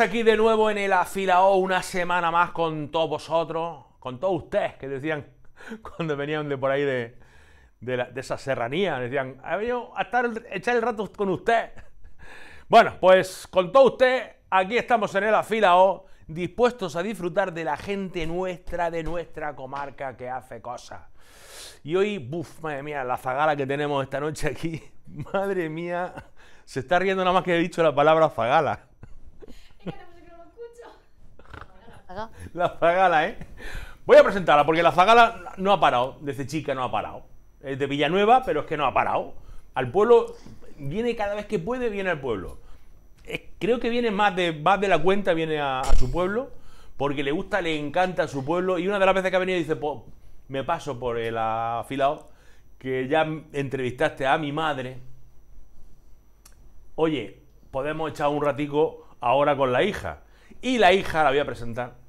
aquí de nuevo en el afilao una semana más con todos vosotros, con todos ustedes que decían cuando venían de por ahí de, esa serranía, decían, ha a, estar, echar el rato con usted. Bueno, pues con todos ustedes, aquí estamos en el afilao, dispuestos a disfrutar de la gente nuestra, de nuestra comarca que hace cosas. Y hoy, uff, madre mía, la zagala que tenemos esta noche aquí, madre mía, se está riendo nada más que he dicho la palabra zagala. La zagala, ¿eh? Voy a presentarla porque la zagala no ha parado, desde chica no ha parado. Es de Villanueva, pero es que no ha parado. Al pueblo, viene cada vez que puede, viene al pueblo. Creo que viene más de, más de la cuenta, viene a, su pueblo, porque le gusta, le encanta su pueblo. Y una de las veces que ha venido dice, pues, me paso por el afilado, que ya entrevistaste a mi madre. Oye, podemos echar un ratico ahora con la hija. Y la hija la voy a presentar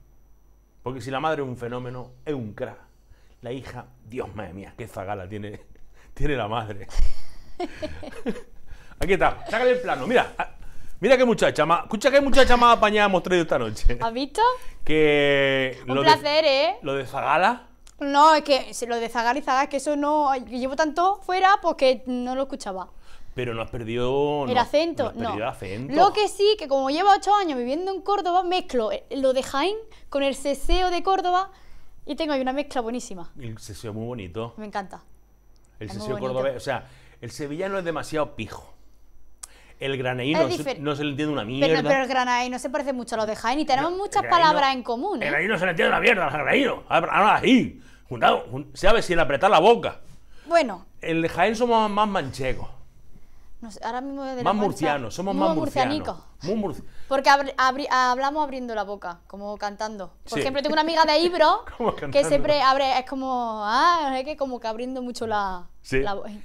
porque si la madre es un fenómeno, es un crack. La hija, Dios madre mía, qué zagala tiene, tiene la madre. Aquí está, sácale el plano. Mira, ah, mira qué muchacha más. Escucha qué muchacha más apañada hemos traído esta noche. ¿Has visto? Que. Un placer, ¿eh? Lo de zagala. No, es que lo de zagala y zagala, que eso no. llevo tanto fuera porque no lo escuchaba. Pero no has perdido... El no, acento, perdido acento. Lo que sí, que como llevo ocho años viviendo en Córdoba, mezclo eh, lo de Jaén con el seseo de Córdoba y tengo ahí una mezcla buenísima. El seseo es muy bonito. Me encanta. El seseo cordobés, o sea, el sevillano es demasiado pijo. El granaíno no se le entiende una mierda. Pero, pero el no se parece mucho a lo de Jaén y tenemos muchas palabras en común. ¿eh? El El no se le entiende una mierda, el granaíno. Ahora ahí, juntado, sabe sin apretar la boca. Bueno. El de Jaén somos más manchegos ahora mismo de Más murcianos, somos más murcianicos. Muy Porque hablamos abriendo la boca, como cantando. Por ejemplo, tengo una amiga de Ibro que siempre abre, es como, ah, es que como que abriendo mucho la,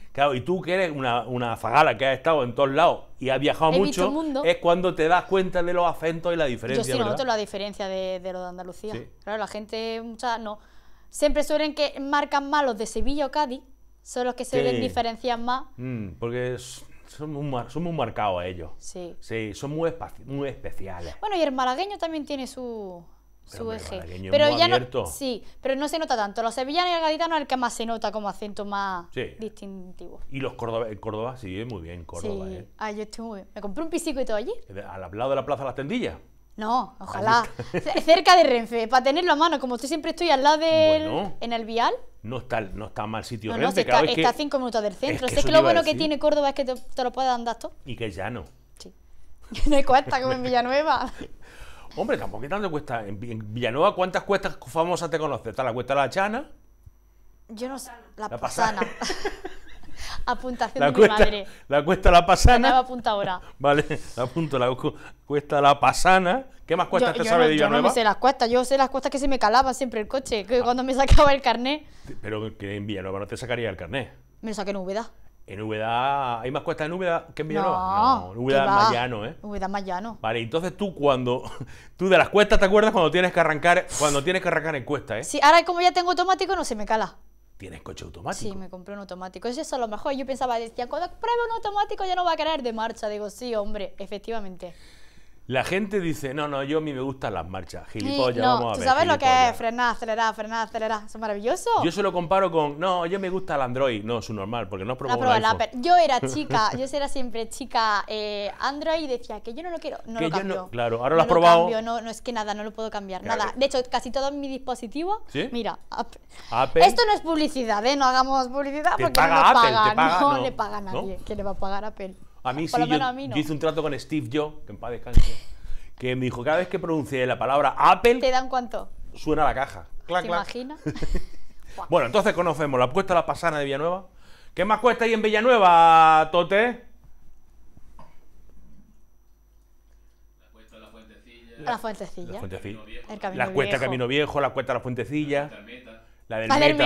Claro, y tú que eres una, fagala que has estado en todos lados y has viajado mucho, es cuando te das cuenta de los acentos y la diferencia. Yo sí noto la diferencia de, lo de Andalucía. Claro, la gente, Muchas... no. Siempre suelen que marcan más los de Sevilla o Cádiz, son los que se les diferencian más. Mm, porque es son muy, son muy marcados ellos. Sí. Sí, son muy, muy especiales. Bueno, y el malagueño también tiene su, eje. pero ya no, sí, pero no se nota tanto. Los sevillanos y el gaditano es el que más se nota como acento más distintivo. Y los Córdoba, el Córdoba sí, muy bien, Córdoba. Sí. ¿eh? Ah, yo estoy muy bien. Me compré un pisico y todo allí. Al lado de la Plaza Las Tendillas. No, ojalá. Cerca de Renfe, para tenerlo a mano, como siempre estoy al lado del. en el vial. No está, no está mal sitio Renfe. está, a cinco minutos del centro. Sé que, lo bueno que tiene Córdoba es que te, lo puedes andar todo. Y que ya no. Sí. no cuesta como en Villanueva. Hombre, tampoco que tanto cuesta. En, Villanueva, ¿cuántas cuestas famosas te conoces? Está la cuesta de la Chana. Yo no sé. La, la Apuntación de cuesta, mi madre. La cuesta la pasana. La apunta ahora. Vale, la apunto, la cuesta la pasana. ¿Qué más cuestas te de Villanueva? Yo no me sé las cuestas, yo sé las cuestas que se me calaba siempre el coche, que ah. cuando me sacaba el carnet. Pero que en Villanueva no te sacaría el carnet. Me lo saqué en Úbeda. En Úbeda, ¿hay más cuestas en Úbeda que en Villanueva? No, en Úbeda es más llano, ¿eh? Úbeda es más llano. Vale, entonces tú cuando, tú de las cuestas te acuerdas cuando tienes que arrancar, cuando tienes que arrancar en cuesta, ¿eh? Sí, ahora como ya tengo automático no se me cala. ¿Tienes coche automático? Sí, me compré un automático. Eso es lo mejor. Yo pensaba, decía, cuando pruebe un automático ya no va a caer de marcha. Digo, sí, hombre, efectivamente. La gente dice, no, no, yo a mí me gustan las marchas. Gilipollas, no, vamos a ¿Tú ver, sabes lo que es frenar, acelerar, frenar, acelerar? es maravilloso. Yo se lo comparo con, no, yo me gusta el Android. No, su normal, porque no es Yo era chica, yo era siempre chica eh, Android y decía que yo no lo quiero. No lo cambio. No, claro, ahora lo has probado. no, no es que nada, no lo puedo cambiar. Nada. De hecho, casi todo mi dispositivo. ¿Sí? Mira, Apple. Esto no es publicidad, ¿eh? No hagamos publicidad porque no nos pagan. Paga, no, le paga a nadie. que le va a pagar Apple? A mí sí, hice un trato con Steve Jobs, que en paz descanse, que me dijo, cada vez que pronuncie la palabra Apple, ¿Te dan cuánto? suena la caja. ¿Te imaginas? Bueno, entonces conocemos la apuesta a la pasana de Villanueva. ¿Qué más cuesta ahí en Villanueva, Tote? La cuesta de la fuentecilla. La fuentecilla. La camino La cuesta viejo. Camino Viejo, la cuesta de la Fuentecilla. La del meta. Del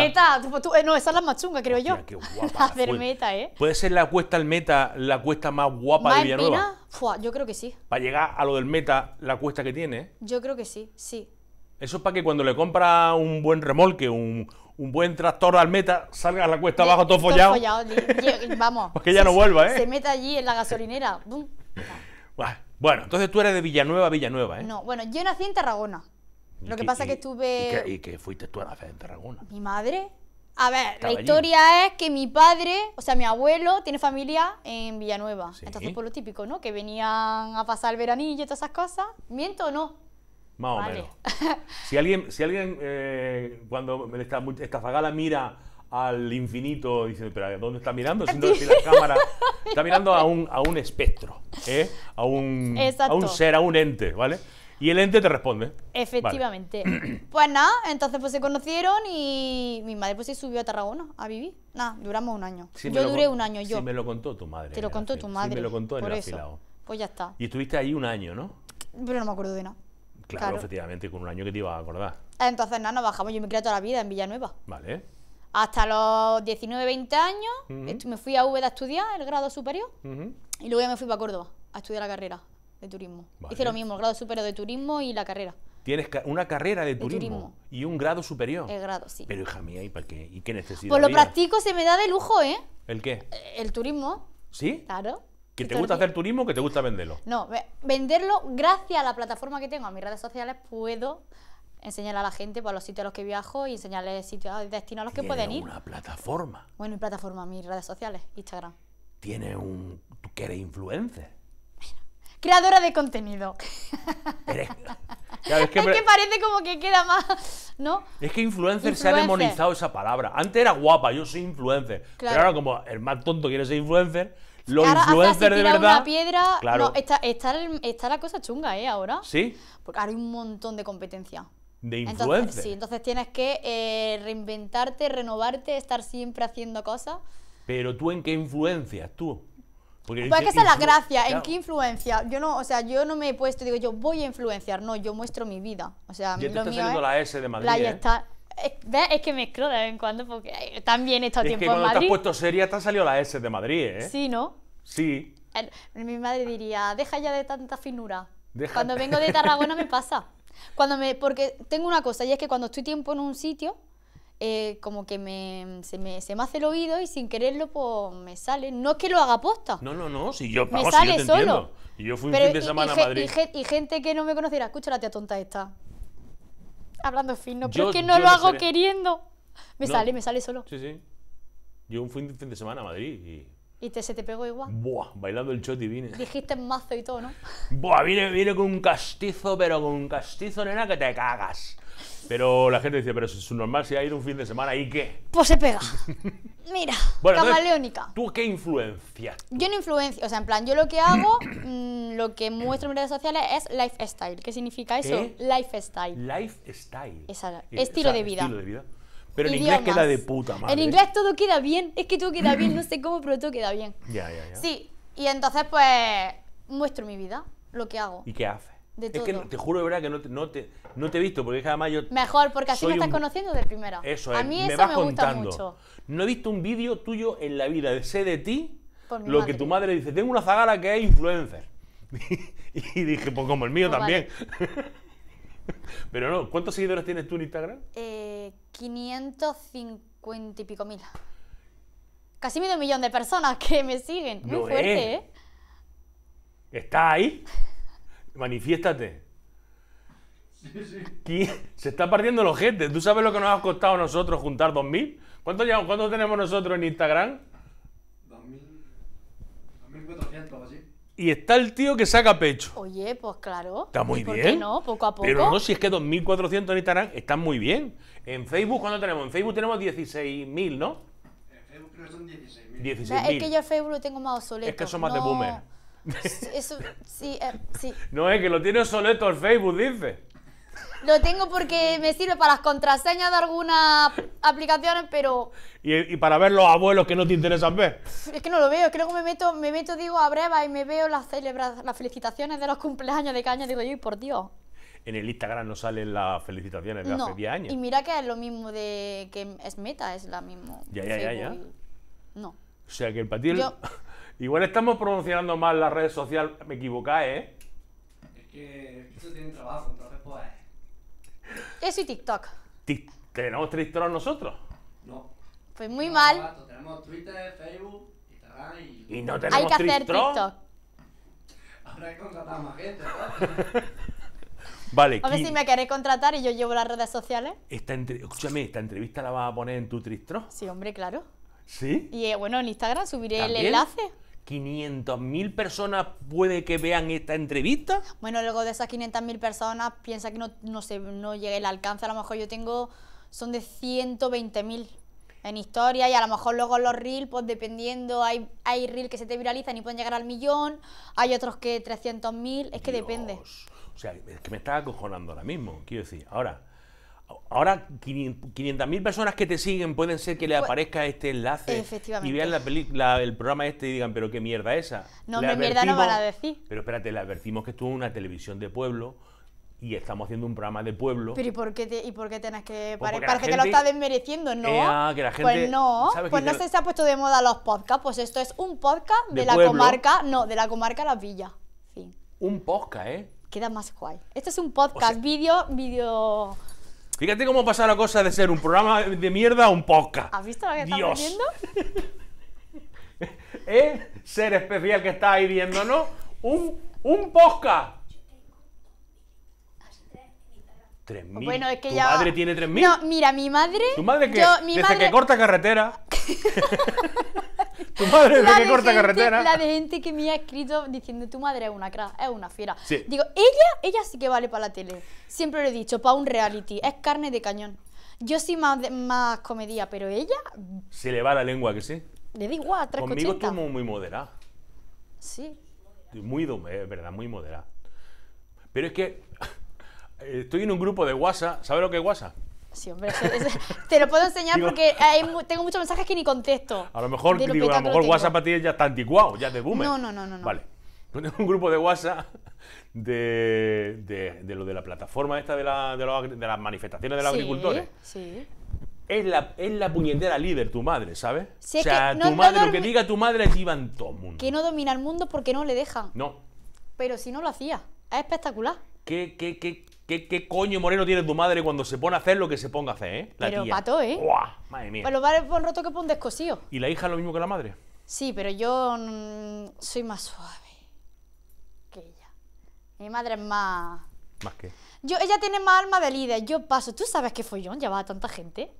meta. Tú, eh, no, esa es la machunga, creo yo. Qué guapa, la del meta, ¿eh? ¿Puede ser la cuesta al meta la cuesta más guapa de Villanueva? yo creo que sí. Para llegar a lo del meta, la cuesta que tiene. Yo creo que sí, sí. Eso es para que cuando le compra un buen remolque, un, buen tractor al meta, salga a la cuesta abajo todo, follado. vamos. Pues que ya no vuelva, ¿eh? Se meta allí en la gasolinera. Bueno, entonces tú eres de Villanueva, Villanueva, ¿eh? No, bueno, yo nací en Tarragona. Lo que, pasa es que estuve... Y que, fuiste tú a nacer en Tarragona. Mi madre. A ver, la historia es que mi padre, o sea, mi abuelo, tiene familia en Villanueva. Entonces, por lo típico, ¿no? Que venían a pasar el veranillo y todas esas cosas. ¿Miento o no? Más o menos. si alguien, si alguien eh, cuando esta, esta fagala mira al infinito, dice, pero ¿dónde está mirando? Siento no, la cámara está mirando a un, a un espectro, ¿eh? a, un, a un ser, a un ente, ¿vale? Y el ente te responde. Efectivamente. pues nada, entonces pues se conocieron y mi madre pues se subió a Tarragona a vivir. Nada, duramos un año. yo duré un año yo. Sí me lo contó tu madre. Te lo contó tu madre. Sí me lo contó en el afilado. Pues ya está. Y estuviste ahí un año, ¿no? Pero no me acuerdo de nada. Claro, efectivamente, con un año que te iba a acordar. Entonces nada, nos bajamos. Yo me crié toda la vida en Villanueva. Vale. Hasta los 19, 20 años me fui a V a estudiar el grado superior y luego ya me fui para Córdoba a estudiar la carrera de turismo. Hice lo mismo, grado superior de turismo y la carrera. Tienes una carrera de turismo, y un grado superior. El grado, sí. Pero hija mía, ¿y para qué? ¿Y qué necesitas? Pues lo práctico practico, se me da de lujo, ¿eh? ¿El qué? El turismo. ¿Sí? Claro. ¿Que te gusta hacer turismo o que te gusta venderlo? No, venderlo gracias a la plataforma que tengo, a mis redes sociales, puedo enseñar a la gente por pues, los sitios a los que viajo y enseñarles sitios, destinos a los que pueden ir. una plataforma? Bueno, mi plataforma, mis redes sociales, Instagram. Tiene un... ¿Tú que eres influencer? creadora de contenido. es, que, parece como que queda más, ¿no? Es que influencer, se ha demonizado esa palabra. Antes era guapa, yo soy influencer. Pero ahora como el más tonto quiere ser influencer, los influencers de verdad... piedra, claro. No, está, está, la cosa chunga, ¿eh? Ahora. Sí. Porque ahora hay un montón de competencia. De influencer. sí, entonces tienes que eh, reinventarte, renovarte, estar siempre haciendo cosas. Pero tú en qué influencias, tú? pues es que esa es la gracia, ¿en qué influencia? Yo no, o sea, yo no me he puesto, digo, yo voy a influenciar, no, yo muestro mi vida. O sea, lo te mío la S de Madrid. ¿eh? es, es, que mezclo de vez en cuando porque también he estado tiempo que cuando te has puesto seria te ha salido la S de Madrid, ¿eh? Sí, ¿no? Sí. mi madre diría, deja ya de tanta finura. Cuando vengo de Tarragona me pasa. Cuando me, porque tengo una cosa, y es que cuando estoy tiempo en un sitio, eh, como que se, me se, me, hace el oído y sin quererlo pues me sale. No es que lo haga posta. No, no, no, si yo, me sale solo. Y yo fui un fin de semana a Madrid. Y, gente que no me conociera, escucha la tía tonta esta. Hablando fino, pero yo, es no lo hago queriendo. Me sale, me sale solo. Sí, sí. Yo fui un fin de semana a Madrid y y te, se te pegó igual. Buah, bailando el shot y vine. Dijiste mazo y todo, ¿no? Buah, vine, vine con un castizo, pero con un castizo, nena, que te cagas. Pero la gente dice, pero es normal, si ha ido un fin de semana, ¿y qué? Pues se pega. Mira, camaleónica. ¿Tú qué influencias? Yo no influencio, o sea, en plan, yo lo que hago, mm, lo que muestro en redes sociales es lifestyle. ¿Qué significa eso? Lifestyle. Lifestyle. estilo, de vida. estilo de vida. Pero en inglés queda de puta madre. En inglés todo queda bien, es que todo queda bien, no sé cómo, pero todo queda bien. Ya, ya, ya. Sí, y entonces pues muestro mi vida, lo que hago. ¿Y qué hace? es que te juro de verdad que no te, he visto, porque además yo. Mejor, porque así me estás conociendo de primera. Eso a eh, mí eso me contando. Gusta mucho. No he visto un vídeo tuyo en la vida, sé de ti lo que tu madre dice. Tengo una zagala que es influencer. y dije, pues como el mío pues también. Pero no, ¿cuántos seguidores tienes tú en Instagram? 550 eh, y pico mil. Casi medio millón de personas que me siguen. Muy fuerte, ¿eh? ¿Está ahí? manifiéstate. Sí, sí. Se está partiendo los gente. ¿Tú sabes lo que nos ha costado a nosotros juntar 2.000? ¿Cuántos cuánto tenemos nosotros en Instagram? 2.400 así. Y está el tío que saca pecho. Oye, pues claro. Está muy por bien. Qué no? Poco a poco. Pero no, si es que 2.400 en Instagram están muy bien. En Facebook, ¿cuánto tenemos? En Facebook tenemos 16.000, ¿no? En Facebook creo que son 16.000. es que yo en Facebook lo tengo más obsoleto. Es que son más de boomer. Eso, sí, eh, sí. No, es que lo tiene obsoleto el Facebook, dice. Lo tengo porque me sirve para las contraseñas de algunas aplicaciones, pero... ¿Y, para ver los abuelos que no te interesan ver. Es que no lo veo, es que luego me meto, me meto digo, a breva y me veo las las felicitaciones de los cumpleaños de Caña, digo yo, y por Dios. En el Instagram no salen las felicitaciones de hace 10 años. Y mira que es lo mismo de que es meta, es la misma. Ya, ya, ya, ya. No. O sea que el patil... Igual estamos promocionando mal las redes sociales. Me equivocáis, ¿eh? Es que eso tiene trabajo, entonces pues. Eso y TikTok. ¿Tenemos TikTok nosotros? No. Pues muy mal. Tenemos Twitter, Facebook, Instagram y. Y no Hay que hacer TikTok. hay que contratar más gente, ¿no? Vale, A ver si me queréis contratar y yo llevo las redes sociales. esta escúchame, esta entrevista la vas a poner en tu Tristro. Sí, hombre, claro. ¿Sí? Y eh, bueno, en Instagram subiré el enlace. 500.000 personas puede que vean esta entrevista. Bueno, luego de esas 500.000 personas, piensa que no, no, llegue el alcance. A lo mejor yo tengo, son de 120.000 en historia y a lo mejor luego los reels, pues dependiendo, hay, hay reels que se te viralizan y pueden llegar al millón, hay otros que 300.000, es que depende. O sea, es que me está acojonando ahora mismo, quiero decir. Ahora, Ahora 500.000 personas que te siguen pueden ser que le aparezca este enlace y vean la, la el programa este y digan, pero qué mierda esa. No, me mierda no van a decir. Pero espérate, le advertimos que esto es una televisión de pueblo y estamos haciendo un programa de pueblo. Pero ¿y por qué, y por qué tenés que...? parece que lo estás desmereciendo, ¿no? que la pues gente, pues no, pues no se, se ha puesto de moda los podcasts, pues esto es un podcast de, la comarca, no, de la comarca Las Villas, fin. Un podcast, ¿eh? Queda más guay. Esto es un podcast, vídeo, vídeo... Fíjate cómo pasa la cosa de ser un programa de mierda a un podcast. ¿Has visto lo que Dios. estás viendo? ¿Eh? Ser especial que está ahí viéndonos. Un, un podcast. ¿Tres mil? Bueno, es que ¿Tu madre tiene mil. No, mira, mi madre... ¿Tu madre qué? Desde madre... que corta carretera... Tu corta carretera. La gente que me ha escrito diciendo tu madre es una cra, es una fiera. Digo, ella, ella sí que vale para la tele. Siempre lo he dicho, para un reality. Es carne de cañón. Yo sí más, más comedia, pero ella. Se le va la lengua que sí. Le da igual, tres Conmigo tú muy moderada. Sí. Muy, es eh, verdad, muy moderada. Pero es que estoy en un grupo de WhatsApp. ¿Sabes lo que es WhatsApp? Sí, hombre, te lo puedo enseñar porque tengo muchos mensajes que ni contesto. A lo mejor, WhatsApp a ti ya está anticuado, ya de boomer. No, no, no, no. Vale. tengo un grupo de WhatsApp de, lo de la plataforma esta de, las manifestaciones de los agricultores. Sí. Es la, es la puñetera líder, tu madre, ¿sabes? o sea, tu madre, lo que diga tu madre, allí en todo el mundo. Que no domina el mundo porque no le deja. No. Pero si no lo hacía. Es espectacular. ¿Qué, qué, qué, ¿Qué, coño moreno tiene tu madre cuando se pone a hacer lo que se ponga a hacer, eh? La pero pato, ¿eh? ¡Buah! Madre mía. Pues vale por por roto que por un descosío. ¿Y la hija es lo mismo que la madre? Sí, pero yo mm, soy más suave que ella. Mi madre es más. ¿Más qué? Yo, ella tiene más alma de líder. Yo paso. ¿Tú sabes qué follón lleva a tanta gente?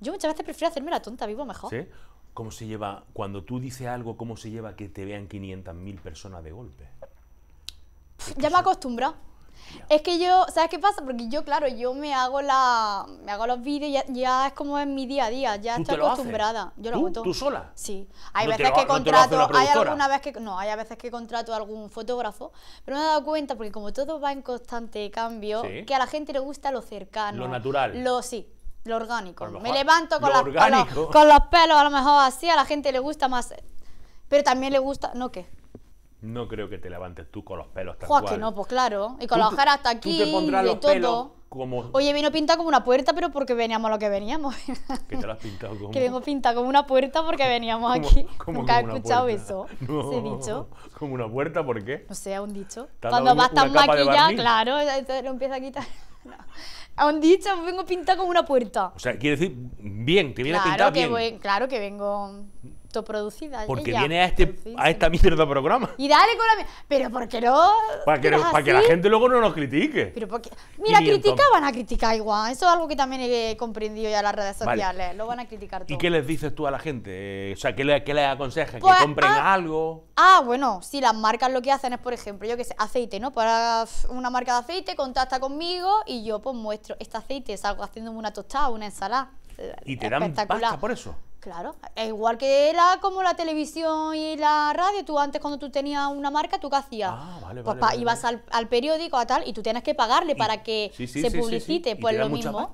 Yo muchas veces prefiero hacerme la tonta, vivo mejor. ¿Sí? ¿Cómo se lleva, cuando tú dices algo, cómo se lleva que te vean 500.000 personas de golpe? Ya me he acostumbrado. Es que yo, ¿sabes qué pasa? Porque yo, claro, yo me hago la, me hago los vídeos, ya, es como en mi día a día, ya estoy acostumbrada. Yo lo hago ¿Tú sola? Sí. Hay veces que contrato, hay alguna vez que, no, hay a veces que contrato a algún fotógrafo, pero me he dado cuenta, porque como todo va en constante cambio, que a la gente le gusta lo cercano. Lo natural. Lo, sí, lo orgánico. me levanto con, las, con, los, con los pelos, a lo mejor así, a la gente le gusta más, pero también le gusta, ¿no qué? No creo que te levantes tú con los pelos tan que no, pues claro. Y con la ojera hasta aquí y todo. como... Oye, vino pintado como una puerta, pero porque veníamos a lo que veníamos. ¿Qué te lo has pintado como? Que vengo pintado como una puerta porque veníamos aquí. ¿cómo, Nunca he escuchado eso, no. ¿Como una puerta? ¿Por qué? No sé, un dicho. Cuando vas tan maquillada, claro, eh, eh, lo empieza a quitar. A un dicho, vengo pintado como una puerta. O sea, quiere decir, bien, que viene claro bien. claro que vengo producida Porque viene a, este, a esta mierda programa. Y dale con la mierda. Pero ¿por qué no? Para que, la gente luego no nos critique. Pero mira, criticar van a criticar igual. Eso es algo que también he comprendido ya en las redes sociales. Lo van a criticar todo. ¿Y qué les dices tú a la gente? Eh, o sea, ¿qué, le, les aconsejas? ¿Que pues, compren ah, algo? Ah, bueno, si las marcas lo que hacen es, por ejemplo, yo que sé, aceite, ¿no? Para pues, una marca de aceite, contacta conmigo y yo pues muestro este aceite, salgo haciéndome una tostada, una ensalada. Y te dan pasta por eso. Claro, e igual que era como la televisión y la radio, tú antes cuando tú tenías una marca, ¿tú qué hacías? Ah, vale, vale, pues ibas al, periódico a tal y tú tienes que pagarle para que se publicite, pues lo mismo.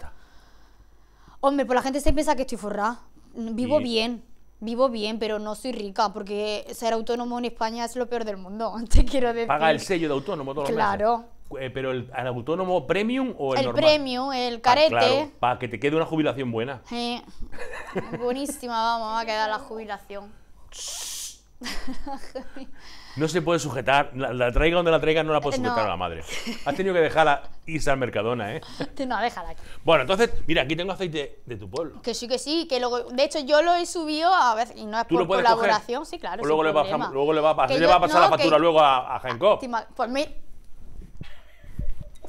Hombre, pues la gente se piensa que estoy forrada, vivo bien. Vivo bien, pero no soy rica, porque ser autónomo en España es lo peor del mundo, te quiero decir. Paga el sello de autónomo Claro, eh, pero el, autónomo premium o el, el premium, el ah, carete. para que te quede una jubilación buena. buenísima, vamos, va a quedar la jubilación. no se puede sujetar, la, traiga donde la traiga, no la puede sujetar a la madre. Has tenido que dejarla irse al Mercadona, ¿eh? No, déjala aquí. Bueno, entonces, mira, aquí tengo aceite de tu pueblo. Que sí, que sí, que luego, de hecho yo lo he subido a veces, y no es por colaboración, sí, claro. luego, le va a, luego le va a pasar, va a pasar la factura luego a, a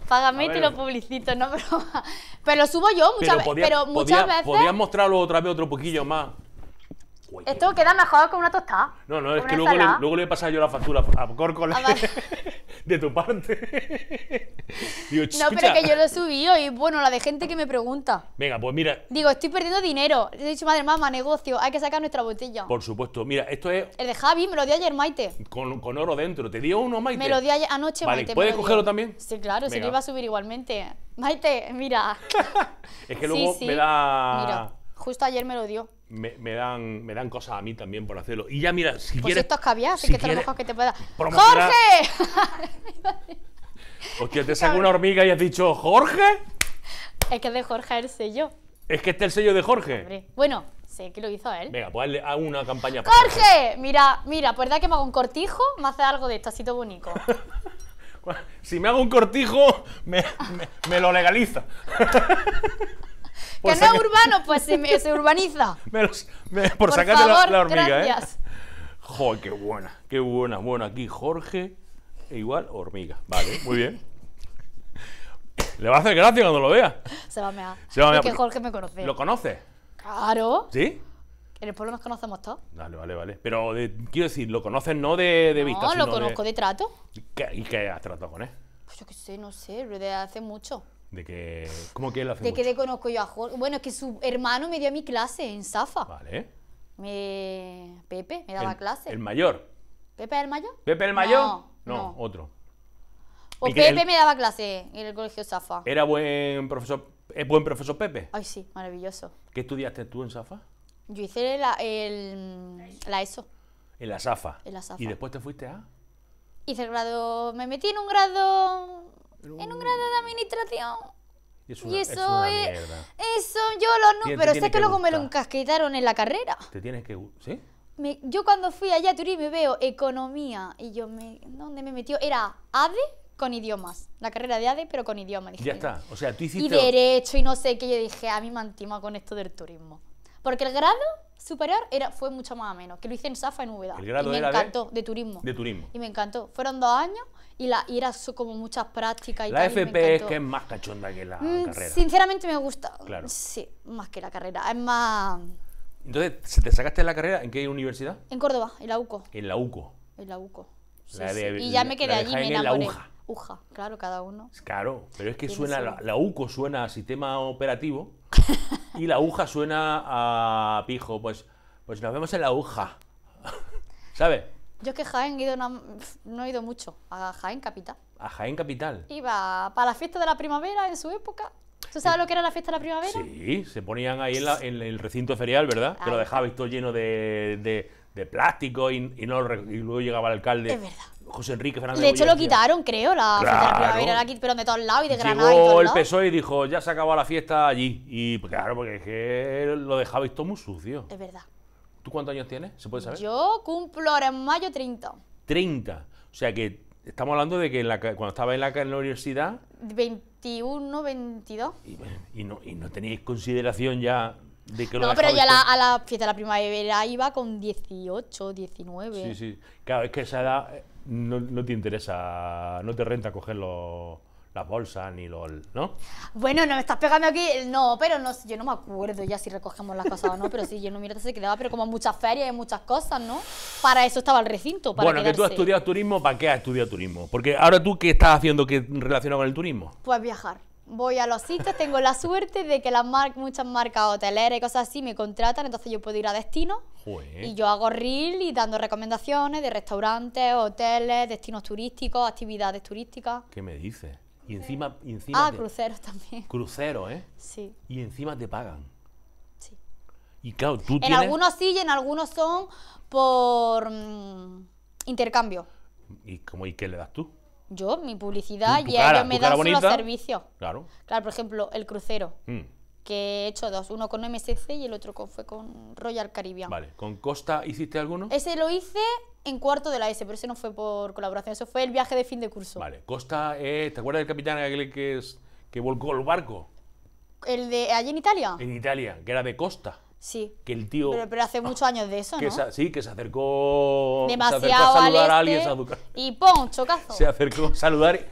Págame y lo publicito, no pero lo subo yo muchas, muchas veces. Podrías mostrarlo otra vez otro poquillo más. Esto queda mejor con una tostada. No, no, es que luego le, luego le yo la factura a Corco ah, de tu parte. no, pero que yo lo he subido y bueno, la de gente que me pregunta. Venga, pues mira. Digo, estoy perdiendo dinero. he dicho, madre mamá, negocio, hay que sacar nuestra botella. Por supuesto, mira, esto es. El de Javi me lo dio ayer Maite. Con, oro dentro. ¿Te dio uno, Maite? Me lo dio anoche Maite. ¿Puedes cogerlo también? Sí, claro, si se lo iba a subir igualmente. Maite, mira. es que luego me da. Mira, justo ayer me lo dio me, dan, me dan cosas a mí también por hacerlo. Y ya, mira, si pues quieres. esto es caviar, si que lo mejor que te pueda. ¡JORGE! ¡Jorge! Hostia, te saco una hormiga y has dicho, ¿Jorge? Es que es de Jorge el sello. Es que este es el sello de Jorge. Bueno, sé que lo hizo él. Venga, pues a una campaña. ¡Jorge! mira, mira, pues da que me hago un cortijo, me hace algo de esto, así todo bonito. si me hago un cortijo, me, me, me lo legaliza que no es urbano, pues se, urbaniza. por, por favor, la, hormiga, ¿eh? gracias. ¿eh? Joder, qué buena, qué buena. Bueno, aquí Jorge, e igual hormiga. Vale, muy bien. Le va a hacer gracia cuando lo vea. Se va a mear. porque que Jorge me conoce. ¿Lo conoce? Claro. ¿Sí? En el pueblo nos conocemos todos. Vale, vale, vale. Pero quiero decir, lo conoces no de, de no, vista. No, lo conozco de, trato. ¿Y qué, has tratado con él? Pues yo qué sé, no sé, desde hace mucho. De que. ¿Cómo que la hace ¿De qué le conozco yo a Jorge? Bueno, es que su hermano me dio a mi clase en Safa. Vale. Me... Pepe me daba clase. ¿El mayor? ¿Pepe el mayor? ¿Pepe el mayor? No, otro. O Pepe me daba clase en el colegio Safa. ¿Era buen profesor? ¿Es buen profesor Pepe? Ay, sí, maravilloso. ¿Qué estudiaste tú en Safa? Yo hice la, el, la ESO. En la Safa. En la Safa. ¿Y después te fuiste a...? Hice el grado... Me metí en un grado en un, grado de administración. y eso es, Eso yo lo no, pero sé que, luego me lo encasquetaron en la carrera. Te tienes que. ¿Sí? yo cuando fui allá a Turín me veo economía y yo me. ¿Dónde me metió? Era ADE con idiomas. La carrera de ADE, pero con idiomas. ya está. O sea, tú hiciste. Y derecho y no sé qué. Yo dije, a mí me antima con esto del turismo. Porque el grado superior era, fue mucho más o menos. Que lo hice en SAFA en Úbeda. me encantó, de, de, turismo. De turismo. Y me encantó. Fueron dos años y, la, iras era como muchas prácticas. Y la FP es que es más cachonda que la mm, carrera. Sinceramente me gusta. Claro. Sí, más que la carrera. Es más... Entonces, ¿te sacaste la carrera en qué universidad? En Córdoba, en la UCO. En la UCO. En la UCO. Sí, Y ya me quedé allí, me enamoré. En la UJA, claro, cada uno. Claro, pero es que suena, la, UCO suena a sistema operativo y la UJA suena a pijo, pues, pues nos vemos en la UJA, ¿sabes? Yo es que Jaén he ido no he ido mucho, a Jaén Capital. ¿A Jaén Capital? Iba para la fiesta de la primavera en su época. ¿Tú sabes lo que era la fiesta de la primavera? Sí, se ponían ahí en, el recinto ferial, ¿verdad? Que lo dejabais todo lleno de, de, plástico y, no, luego llegaba el alcalde. Es verdad. José Enrique Fernández. De hecho, lo quitaron, creo, la fiesta de la primavera, aquí, pero de todos lados y de Granada. y todos el PSOE y dijo, ya se acabó la fiesta allí. Y pues, claro, porque es que lo dejabais todo muy sucio. Es verdad cuántos años tienes? ¿Se puede saber? Yo cumplo ahora en mayo 30. 30. O sea que estamos hablando de que la, cuando estaba en la, universidad... 21, 22. Y, no, y teníais consideración ya de que lo no, pero ya a la fiesta de la primavera iba con 18, 19. Sí, sí. Claro, es que esa edad eh, no, te interesa, no te renta cogerlo bolsas ni los. ¿No? Bueno, no me estás pegando aquí. No, pero no, yo no me acuerdo ya si recogemos las cosas o no, pero si yo no mira se quedaba, pero como muchas ferias y muchas cosas, ¿no? Para eso estaba el recinto. Para bueno, que tú has estudiado turismo, ¿para qué has estudiado turismo? Porque ahora tú, ¿qué estás haciendo que relacionado con el turismo? Pues viajar voy a los sitios, tengo la suerte de que las mar muchas marcas hoteleras y cosas así me contratan, entonces yo puedo ir a destino y yo hago reel y dando recomendaciones de restaurantes, hoteles, destinos turísticos, actividades turísticas. ¿Qué me dices? Y encima, encima ah, cruceros también. Cruceros, ¿eh? Sí. Y encima te pagan. Sí. Y claro, tú En algunos sí y en algunos son por mm, intercambio. ¿Y, cómo, ¿Y qué le das tú? Yo, mi publicidad, y ellos me dan solo servicio. Claro. Claro, por ejemplo, el crucero. Mm he hecho dos, uno con MSC y el otro con, fue con Royal Caribbean. Vale, ¿con Costa hiciste alguno? Ese lo hice en cuarto de la S, pero ese no fue por colaboración, eso fue el viaje de fin de curso. Vale, Costa, eh, ¿te acuerdas del capitán que, es, que volcó el barco? ¿El de allí en Italia? En Italia, que era de Costa. Sí. Que el tío. Pero, hace muchos ah, años de eso, ¿no? sí, que se acercó. Demasiado se a saludar a alguien. Este y ¡pum! chocazo. Se acercó a saludar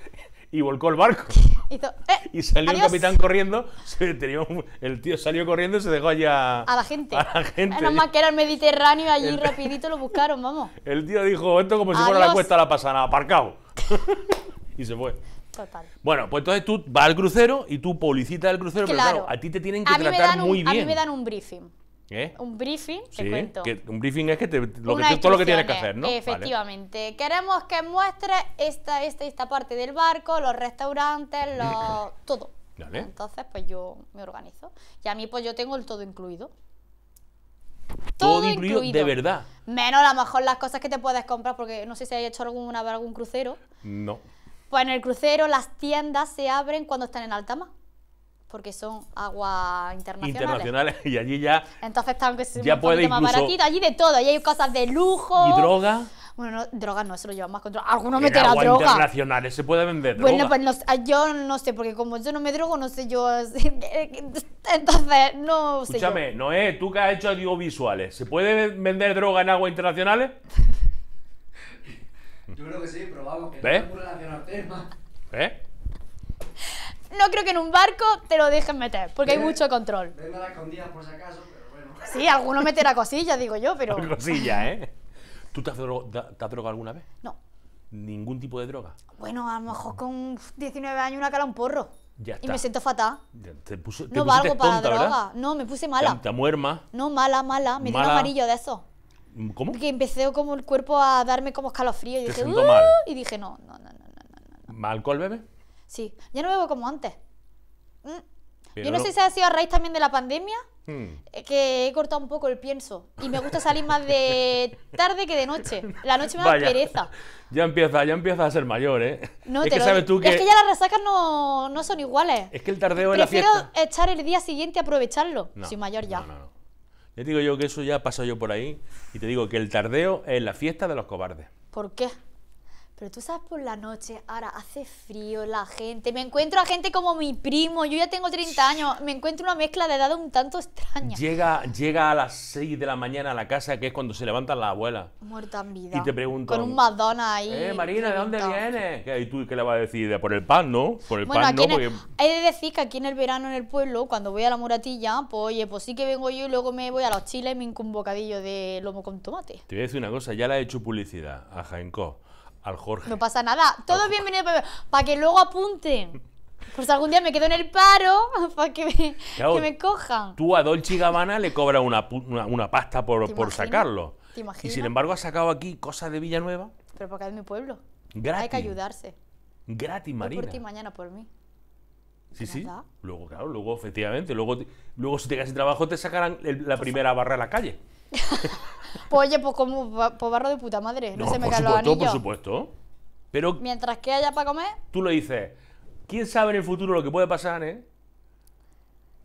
y volcó el barco. Eh, y, salió el capitán corriendo, el tío salió corriendo y se dejó allá a la gente. A la gente. no más que era el Mediterráneo allí rapidito lo buscaron, vamos. El tío dijo, esto como si fuera la cuesta de la pasana, aparcado. y se fue. Total. Bueno, pues entonces tú vas al crucero y tú publicitas el crucero, pero claro, a ti te tienen que tratar muy bien. A mí me dan un briefing. ¿Eh? Un briefing, cuento. Que un briefing es que te, todo lo que tienes que hacer, ¿no? Efectivamente. Queremos que muestre esta, esta, esta parte del barco, los restaurantes, los, todo. Entonces, pues yo me organizo. Y a mí, pues yo tengo el todo incluido. Todo, incluido, de verdad. Menos a lo mejor las cosas que te puedes comprar, porque no sé si hay hecho alguna algún crucero. No. Pues en el crucero las tiendas se abren cuando están en alta mar porque son aguas internacionales. Internacionales, y allí ya. Entonces están que es ya puede allí de todo, allí hay cosas de lujo. ¿Y droga? Bueno, no, drogas no, se lo llevan más control. Alguno droga. internacionales se puede vender pues droga. Bueno, pues yo no sé, porque como yo no me drogo, no sé yo. Entonces, no sé. Escúchame, Noé, tú que has hecho audiovisuales, ¿se puede vender droga en aguas internacionales? yo creo que sí, pero vamos, que ¿Eh? no al tema. ¿Eh? no creo que en un barco te lo dejen meter, porque hay mucho control. la escondidas por si acaso, pero bueno. Sí, alguno meterá cosillas, digo yo, pero... Cosillas, ¿eh? ¿Tú te has, drogado, alguna vez? No. ¿Ningún tipo de droga? Bueno, a lo mejor con 19 años una cara un porro. Ya está. Y me siento fatal. no valgo para droga. No, me puse mala. Te, muerma. No, mala, mala. Me dio amarillo de eso. Mm, ¿Cómo? Que empecé como el cuerpo a darme como escalofrío. Y dije, mal. Uh", y dije, no, no, no, no. no, no. ¿Alcohol bebes? Sí, ya no bebo como antes. Mm. Yo no, sé si ha sido a raíz también de la pandemia, hmm. eh, que he cortado un poco el pienso. Y me gusta salir más de tarde que de noche. La noche me da pereza. Ya empieza, ya empieza a ser mayor, ¿eh? No, es, te que tú es que ya las resacas no, no, son iguales. Es que el tardeo es la fiesta. Prefiero echar el día siguiente y aprovecharlo. Soy mayor ya. Te digo yo que eso ya paso yo por ahí. Y te digo que el tardeo es la fiesta de los cobardes. ¿Por qué? Pero tú sabes por la noche, ahora hace frío la gente. Me encuentro a gente como mi primo, yo ya tengo 30 años. Me encuentro una mezcla de edad un tanto extraña. Llega, llega a las 6 de la mañana a la casa, que es cuando se levanta la abuela. Muerta en vida. Y te preguntan. Con un Madonna ahí. Eh, Marina, ¿de dónde vienes? ¿Y tú qué le vas a decir? por el pan, ¿no? Por el pan, ¿no? Porque... de decir que aquí en el verano en el pueblo, cuando voy a la muratilla, pues oye, pues sí que vengo yo y luego me voy a los chiles y me un bocadillo de lomo con tomate. Te voy a decir una cosa, ya la he hecho publicidad a Jaenco Jorge. No pasa nada. Todo bienvenido para, que luego apunten. Por si algún día me quedo en el paro, para que me, cojan. Tú a Dolce Gabbana le cobra una, una, pasta por, sacarlo. Y sin embargo ha sacado aquí cosas de Villanueva. Pero porque es mi pueblo. Hay que ayudarse. Gratis, Marina. por ti, mañana por mí. Sí, sí. Luego, claro, luego, efectivamente, luego, luego si te quedas sin trabajo te sacarán la primera barra a la calle pues oye, pues como pues barro de puta madre, no, se me caen los anillos. Por supuesto, Pero mientras que haya para comer, tú lo dices. ¿Quién sabe en el futuro lo que puede pasar, eh?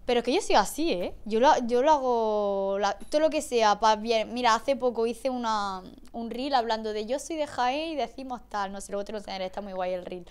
Pero es que yo sigo así, ¿eh? Yo lo, hago todo lo que sea para bien. Mira, hace poco hice una, un reel hablando de yo soy de Jaén y decimos tal. No sé, luego te lo enseñaré, está muy guay el reel.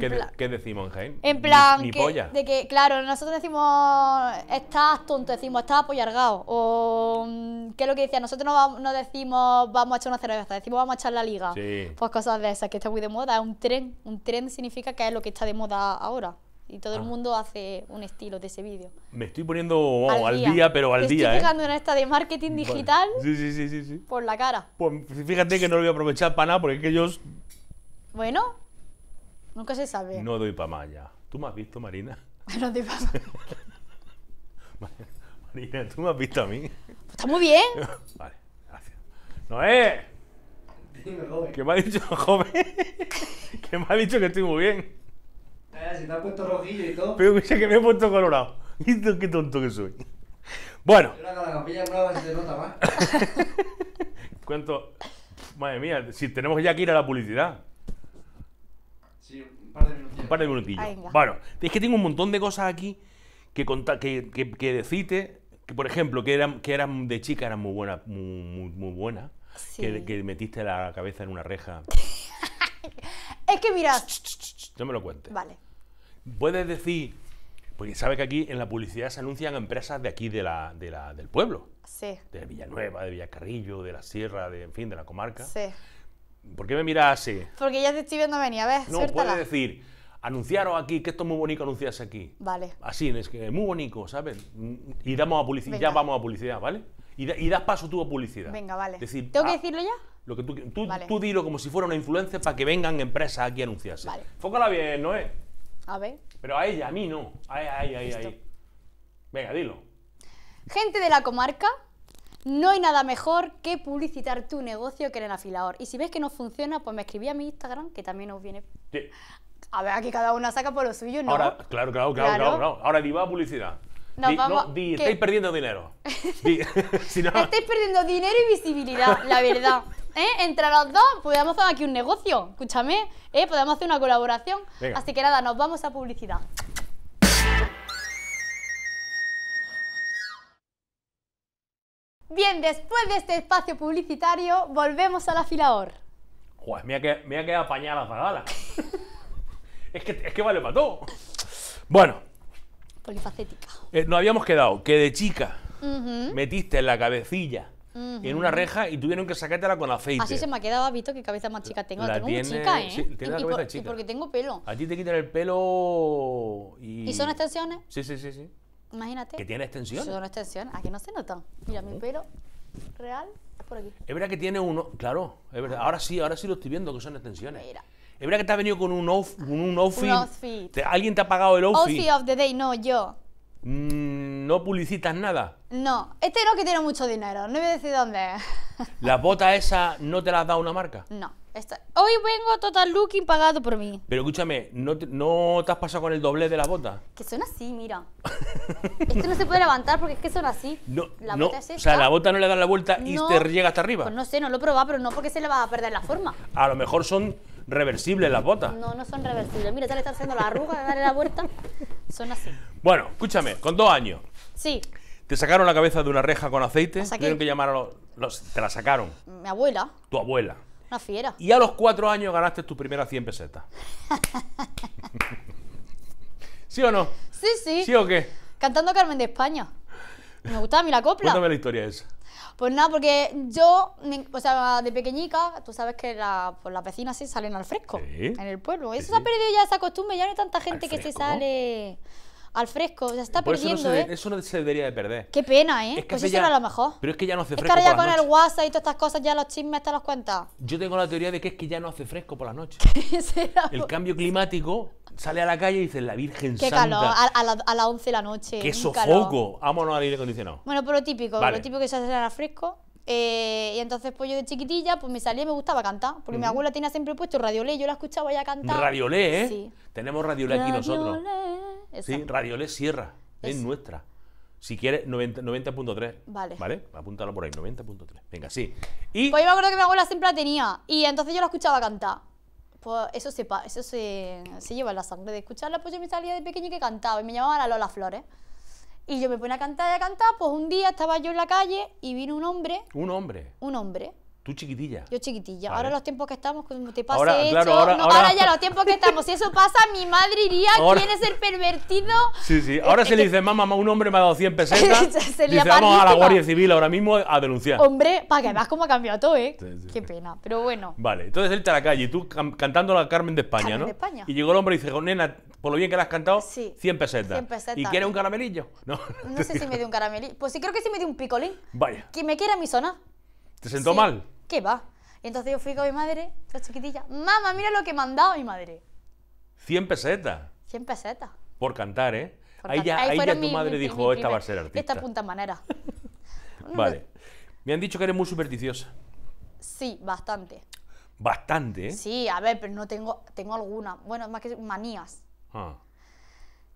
¿Qué, decimos en En plan, de que, claro, nosotros decimos, estás tonto, decimos, estás apoyargado. O, mm, ¿qué es lo que decía? Nosotros no, decimos, vamos a echar una cerveza, decimos, vamos a echar la liga. Pues cosas de esas, que está muy de moda, es un tren. Un tren significa que es lo que está de moda ahora. Y todo el ah. mundo hace un estilo de ese vídeo. Me estoy poniendo al, día. pero al día. Estoy ¿eh? llegando en esta de marketing digital. sí, sí, sí. Por la cara. Pues fíjate que no lo voy a aprovechar para nada, porque es que ellos. Bueno, Nunca se sabe. No doy pa' más ya. ¿Tú me has visto, Marina? no doy para. más. Marina, ¿tú me has visto a mí? Pues está muy bien. vale, gracias. ¡Noé! Dime, joven. ¿Qué me ha dicho, joven? ¿Qué me ha dicho que estoy muy bien. si te has puesto rojillo y todo. Pero que me he puesto colorado. Qué tonto que soy. Bueno. Yo la nueva se nota más. Cuento. Madre mía, si tenemos ya que ir a la publicidad un par de minutillos. Ah, bueno, es que tengo un montón de cosas aquí que, que, que, que por ejemplo, que eran, que eran de chica, eran muy buena muy, muy, que, metiste la cabeza en una reja. es que mira... No me lo cuentes. Vale. Puedes decir, porque sabes que aquí en la publicidad se anuncian empresas de aquí, de la, la del pueblo. Sí. De Villanueva, de Villacarrillo, de la Sierra, de, en fin, de la comarca. Sí. ¿Por qué me miras así? Porque ya te estoy viendo venir, a ver, No, puedes decir, anunciaros aquí, que esto es muy bonito anunciarse aquí. Vale. Así, es que es muy bonito, ¿sabes? Mm, y damos a publicidad, ya vamos a publicidad, ¿vale? Y, das paso tú a publicidad. Venga, vale. ¿Tengo que ah, decirlo ya? Lo que tú, tú dilo como si fuera una influencia para que vengan empresas aquí a anunciarse. Vale. Fócala bien, Noé. A ver. Pero a ella, a mí no. ahí, ahí, ahí. Venga, dilo. Gente de la comarca no hay nada mejor que publicitar tu negocio que en el afilador. Y si ves que no funciona, pues me escribí a mi Instagram, que también os viene. Sí. A ver, aquí cada una saca por lo suyo, ¿no? Ahora, claro, claro, claro, claro. claro. Ahora diva publicidad. estáis perdiendo dinero. Di, Estáis perdiendo dinero y visibilidad, la verdad. ¿Eh? Entre los dos podemos hacer aquí un negocio, escúchame, ¿eh? podemos hacer una colaboración. Así que nada, nos vamos a publicidad. Bien, después de este espacio publicitario, volvemos al afilador. Pues me ha quedado, me ha quedado apañada la zagala. es, que, es que vale para todo. Bueno. Polifacética. Eh, nos habíamos quedado que de chica metiste la cabecilla en una reja y tuvieron que sacártela con aceite. Así se me ha quedado, visto qué cabeza más chica tengo? La, tengo tiene, muy chica, ¿eh? Sí, tiene la cabeza chica. Y porque tengo pelo. A ti te quitan el pelo y... ¿Y son extensiones? Sí, sí, sí, sí. Imagínate. Que tiene extensión. Son extensión Aquí no se nota. Mira, mi pelo real es por aquí. Es verdad que tiene uno. Claro, es verdad. Ahora sí, ahora sí lo estoy viendo que son extensiones. Mira. Es verdad que te has venido con un, off, ah, outfit. Alguien te ha pagado el outfit. Outfit of the day, no, yo. Mm, no publicitas nada. No, este no que tiene mucho dinero. No voy a decir dónde ¿Las botas esas no te las da una marca? No. Hoy vengo total looking pagado por mí. Pero escúchame, ¿no te, no te has pasado con el doble de la bota? Que son así, mira. Esto no se puede levantar porque es que son así. No, la bota es O sea, la bota no le da la vuelta y te llega hasta arriba. Pues no sé, no lo he pero no porque se le va a perder la forma. A lo mejor son reversibles las botas. No, no son reversibles. Mira, ya le está haciendo la arruga de darle la vuelta. Son así. Bueno, escúchame, con dos años. Sí, Te sacaron la cabeza de una reja con aceite. que llamar a los- Te la sacaron. mi abuela. Tu abuela fiera. Y a los cuatro años ganaste tu primera 100 pesetas. ¿Sí o no? Sí, sí. ¿Sí o qué? Cantando Carmen de España. Me gustaba a mí la copla. Cuéntame la historia esa. Pues nada, porque yo, o sea, de pequeñica, tú sabes que la, pues las vecinas se salen al fresco en el pueblo. Eso se ha perdido ya esa costumbre, ya no hay tanta gente que se sale al fresco. se está perdiendo, eso no, se, ¿eh? eso no se debería de perder. Qué pena, ¿eh? pues eso era lo mejor. Pero es que ya no hace fresco. Es que ahora ya con el WhatsApp y todas estas cosas, ya los chismes te los cuentas. Yo tengo la teoría de que es que ya no hace fresco por la noche. el cambio climático sale a la calle y dice, la Virgen Santa. Qué calor, a, las 11 de la noche. Qué sofoco. Vámonos al aire acondicionado. Bueno, pero lo típico, lo típico que se hace a fresco. Eh, y entonces, pues yo de chiquitilla, pues me salía y me gustaba cantar. Porque mi abuela tenía siempre puesto Radiolé, yo la escuchaba ella cantar. Radiolé, ¿eh? Sí. Tenemos Radiolé aquí nosotros. Sí, Radiolé Sierra, es, nuestra. Si quieres, 90.3. 90 vale. ¿Vale? Apúntalo por ahí, 90.3. Venga, sí. Y... Pues yo me acuerdo que mi abuela siempre la tenía. Y entonces yo la escuchaba cantar. Pues eso se, eso se, lleva en la sangre de escucharla. Pues yo me salía de pequeña que cantaba. Y me llamaba la Lola Flores. Y yo me pone a cantar y a cantar, pues un día estaba yo en la calle y vino un hombre. ¿Un hombre? Un hombre. Tú chiquitilla. Yo chiquitilla. Ahora los tiempos que estamos, como te pasa ahora, ahora, ya los tiempos que estamos. Si eso pasa, mi madre iría, quiere ser pervertido. Sí, sí. Ahora se le eh, dice, eh, mamá, un hombre me ha dado 100 pesetas. le dice, vamos a la Guardia Civil ahora mismo a denunciar. Hombre, para que veas cómo ha cambiado todo, ¿eh? Qué pena. Pero bueno. Vale, entonces él está a la calle y tú cantando la Carmen de España, Carmen ¿no? De España. Y llegó el hombre y dice, nena, por lo bien que la has cantado, 100 pesetas. 100 pesetas. ¿Y quiere un caramelillo? No, no sé si me dio un caramelillo. Pues sí, creo que sí me dio un picolín. Vaya. Que me quiera mi zona. ¿Te sentó mal? ¿Qué va? entonces yo fui con mi madre, la chiquitilla, mamá, mira lo que me han mi madre. 100 pesetas. 100 pesetas. Por cantar, ¿eh? ahí, ya, ahí tu madre dijo, esta va a ser artista. Esta punta manera. vale. Me han dicho que eres muy supersticiosa. Sí, bastante. Bastante, ¿eh? Sí, a ver, pero no tengo, tengo alguna. Bueno, más que manías. Ah.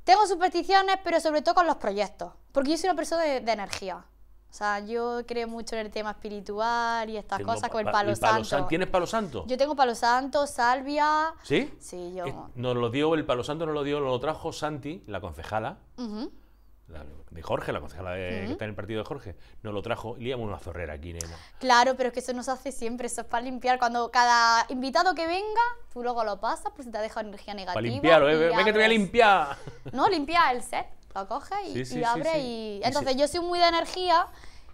Tengo supersticiones, pero sobre todo con los proyectos. Porque yo soy una persona de, de energía. O sea, yo creo mucho en el tema espiritual y estas cosas con el palo, santo. ¿Tienes palo santo? Yo tengo palo santo, salvia. ¿Sí? Sí, yo. nos lo dio, el palo santo nos lo dio, lo trajo Santi, la concejala. de Jorge, la concejala que está en el partido de Jorge, nos lo trajo y llamó una zorrera aquí, nena. Claro, pero es que eso nos hace siempre, eso es para limpiar. Cuando cada invitado que venga, tú luego lo pasas, pues te ha dejado energía negativa. Para limpiarlo, eh, ven que te voy a limpiar. No, limpia el set lo coges y, abre y Entonces yo soy muy de energía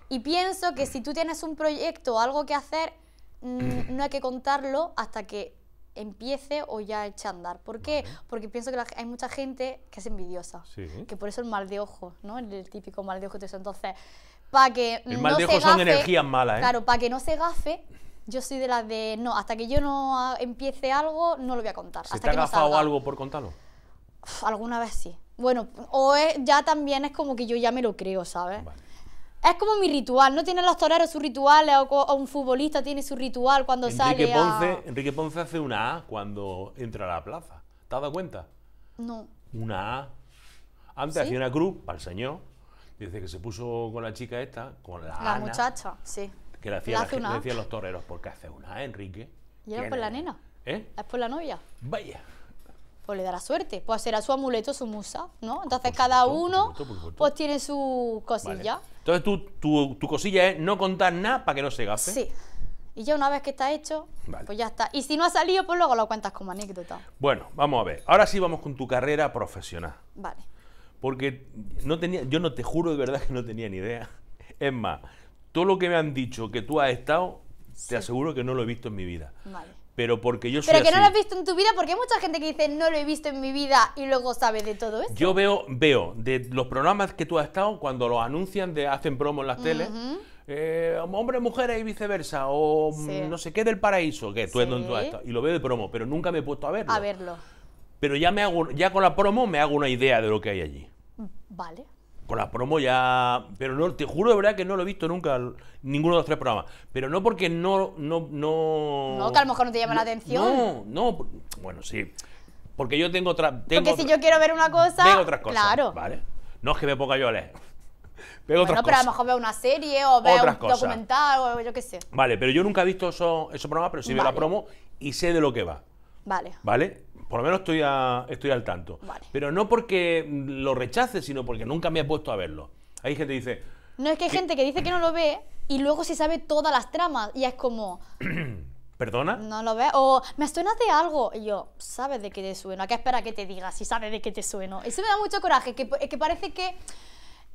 y pienso que si tú tienes un proyecto algo que hacer, mm. no hay que contarlo hasta que empiece o ya eche a andar. ¿Por qué? Porque pienso que hay mucha gente que es envidiosa. Que por eso el mal de ojo, ¿no? El, típico mal de ojo. Entonces, para que el mal no de ojo se son energías malas, ¿eh? Claro, para que no se gafe, yo soy de las de, no, hasta que yo no empiece algo, no lo voy a contar. ¿Se algo por contarlo? alguna vez sí. Bueno, o es, ya también es como que yo ya me lo creo, ¿sabes? Es como mi ritual, no tienen los toreros sus rituales o, un futbolista tiene su ritual cuando sale a... Enrique Ponce hace una A cuando entra a la plaza, ¿te has dado cuenta? No. Una A. Antes hacía una cruz para el señor, Dice que se puso con la chica esta, con la La muchacha, sí. Que le hacía, la, los toreros, porque hace una A, Enrique. ¿Y era por la nena? ¿Eh? ¿Es por la novia? Vaya pues le dará suerte, pues será su amuleto, su musa, ¿no? Entonces cada uno pues tiene su cosilla. Entonces tu, tu cosilla es no contar nada para que no se gaste. Sí. Y ya una vez que está hecho, pues ya está. Y si no ha salido, pues luego lo cuentas como anécdota. Bueno, vamos a ver. Ahora sí vamos con tu carrera profesional. Vale. Porque no tenía, yo no te juro de verdad que no tenía ni idea. Es más, todo lo que me han dicho que tú has estado, te aseguro que no lo he visto en mi vida. Vale pero porque yo Pero que no lo has visto en tu vida, porque hay mucha gente que dice no lo he visto en mi vida y luego sabe de todo eso. Yo veo, veo de los programas que tú has estado, cuando los anuncian, de, hacen promo en las teles, eh, hombres, mujeres y viceversa, o mm, no sé qué del paraíso, que tú es donde tú has y lo veo de promo, pero nunca me he puesto a verlo. A verlo. Pero ya, me ya con la promo me hago una idea de lo que hay allí. Vale por la promo ya. Pero no, te juro de verdad que no lo he visto nunca, ninguno de los tres programas. Pero no porque no. No, no, no que a lo mejor no te llama la atención. No, no. Bueno, sí. Porque yo tengo otra. Tengo porque si yo quiero ver una cosa. Tengo otras cosas. Claro. Vale. No es que me poca yo a leer. Pero, bueno, pero a lo mejor veo una serie o veo un documental o yo qué sé. Vale, pero yo nunca he visto esos programas, pero sí veo la promo y sé de lo que va. Vale. Vale. Por lo menos estoy, estoy al tanto. Pero no porque lo rechace, sino porque nunca me he puesto a verlo. Hay gente que dice... No, es que hay gente que dice que no lo ve y luego se sabe todas las tramas y es como... ¿Perdona? No lo ve. O me suena de algo. Y yo, ¿sabes de qué te sueno? ¿A qué espera que te diga si sabes de qué te sueno? Eso me da mucho coraje, que, que parece que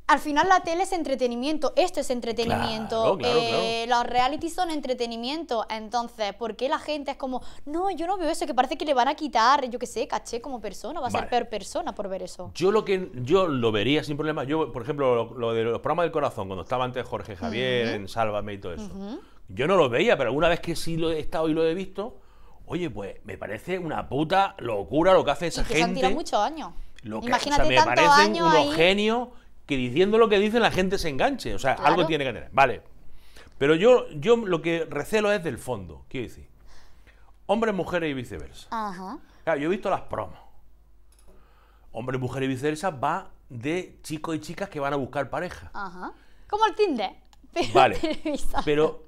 al final la tele es entretenimiento, esto es entretenimiento, eh, los reality son entretenimiento, entonces, ¿por qué la gente es como, no, yo no veo eso, que parece que le van a quitar, yo qué sé, caché como persona, va a ser peor persona por ver eso? Yo lo que yo lo vería sin problema, yo, por ejemplo, lo, de los programas del corazón, cuando estaba antes Jorge Javier, en Sálvame y todo eso, yo no lo veía, pero alguna vez que sí lo he estado y lo he visto, oye, pues me parece una puta locura lo que hace esa y que gente. Se han tirado muchos años. que, Imagínate o me parece unos genio que diciendo lo que dicen la gente se enganche. O sea, algo tiene que tener. Vale. Pero yo, yo lo que recelo es del fondo, quiero decir. Hombres, mujeres y viceversa. Ajá. Claro, yo he visto las promos. Hombres, mujeres y viceversa va de chicos y chicas que van a buscar pareja. Ajá. Como el Tinder. vale. Pero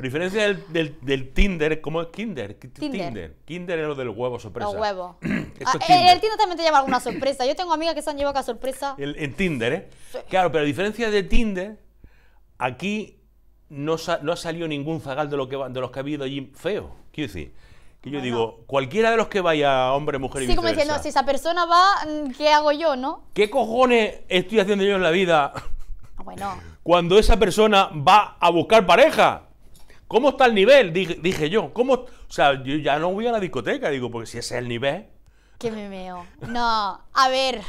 a diferencia del, Tinder, ¿cómo es Kinder? Tinder. Tinder. Kinder es lo del huevo sorpresa. Los huevos. Ah, el, Tinder también te lleva alguna sorpresa. Yo tengo amigas que se han llevado a sorpresa. El, en Tinder, ¿eh? Claro, pero a diferencia de Tinder, aquí no, no ha salido ningún zagal de, lo que de los que ha habido allí feo. Quiero decir, que yo digo, cualquiera de los que vaya, hombre, mujer y Sí, como diciendo, si esa persona va, mm, ¿qué hago yo, no? ¿Qué cojones estoy haciendo yo en la vida? Ah, bueno. Cuando esa persona va a buscar pareja. ¿Cómo está el nivel? Dije, yo. ¿Cómo? O sea, yo ya no voy a la discoteca, digo, porque si ese es el nivel. Que me No, a ver.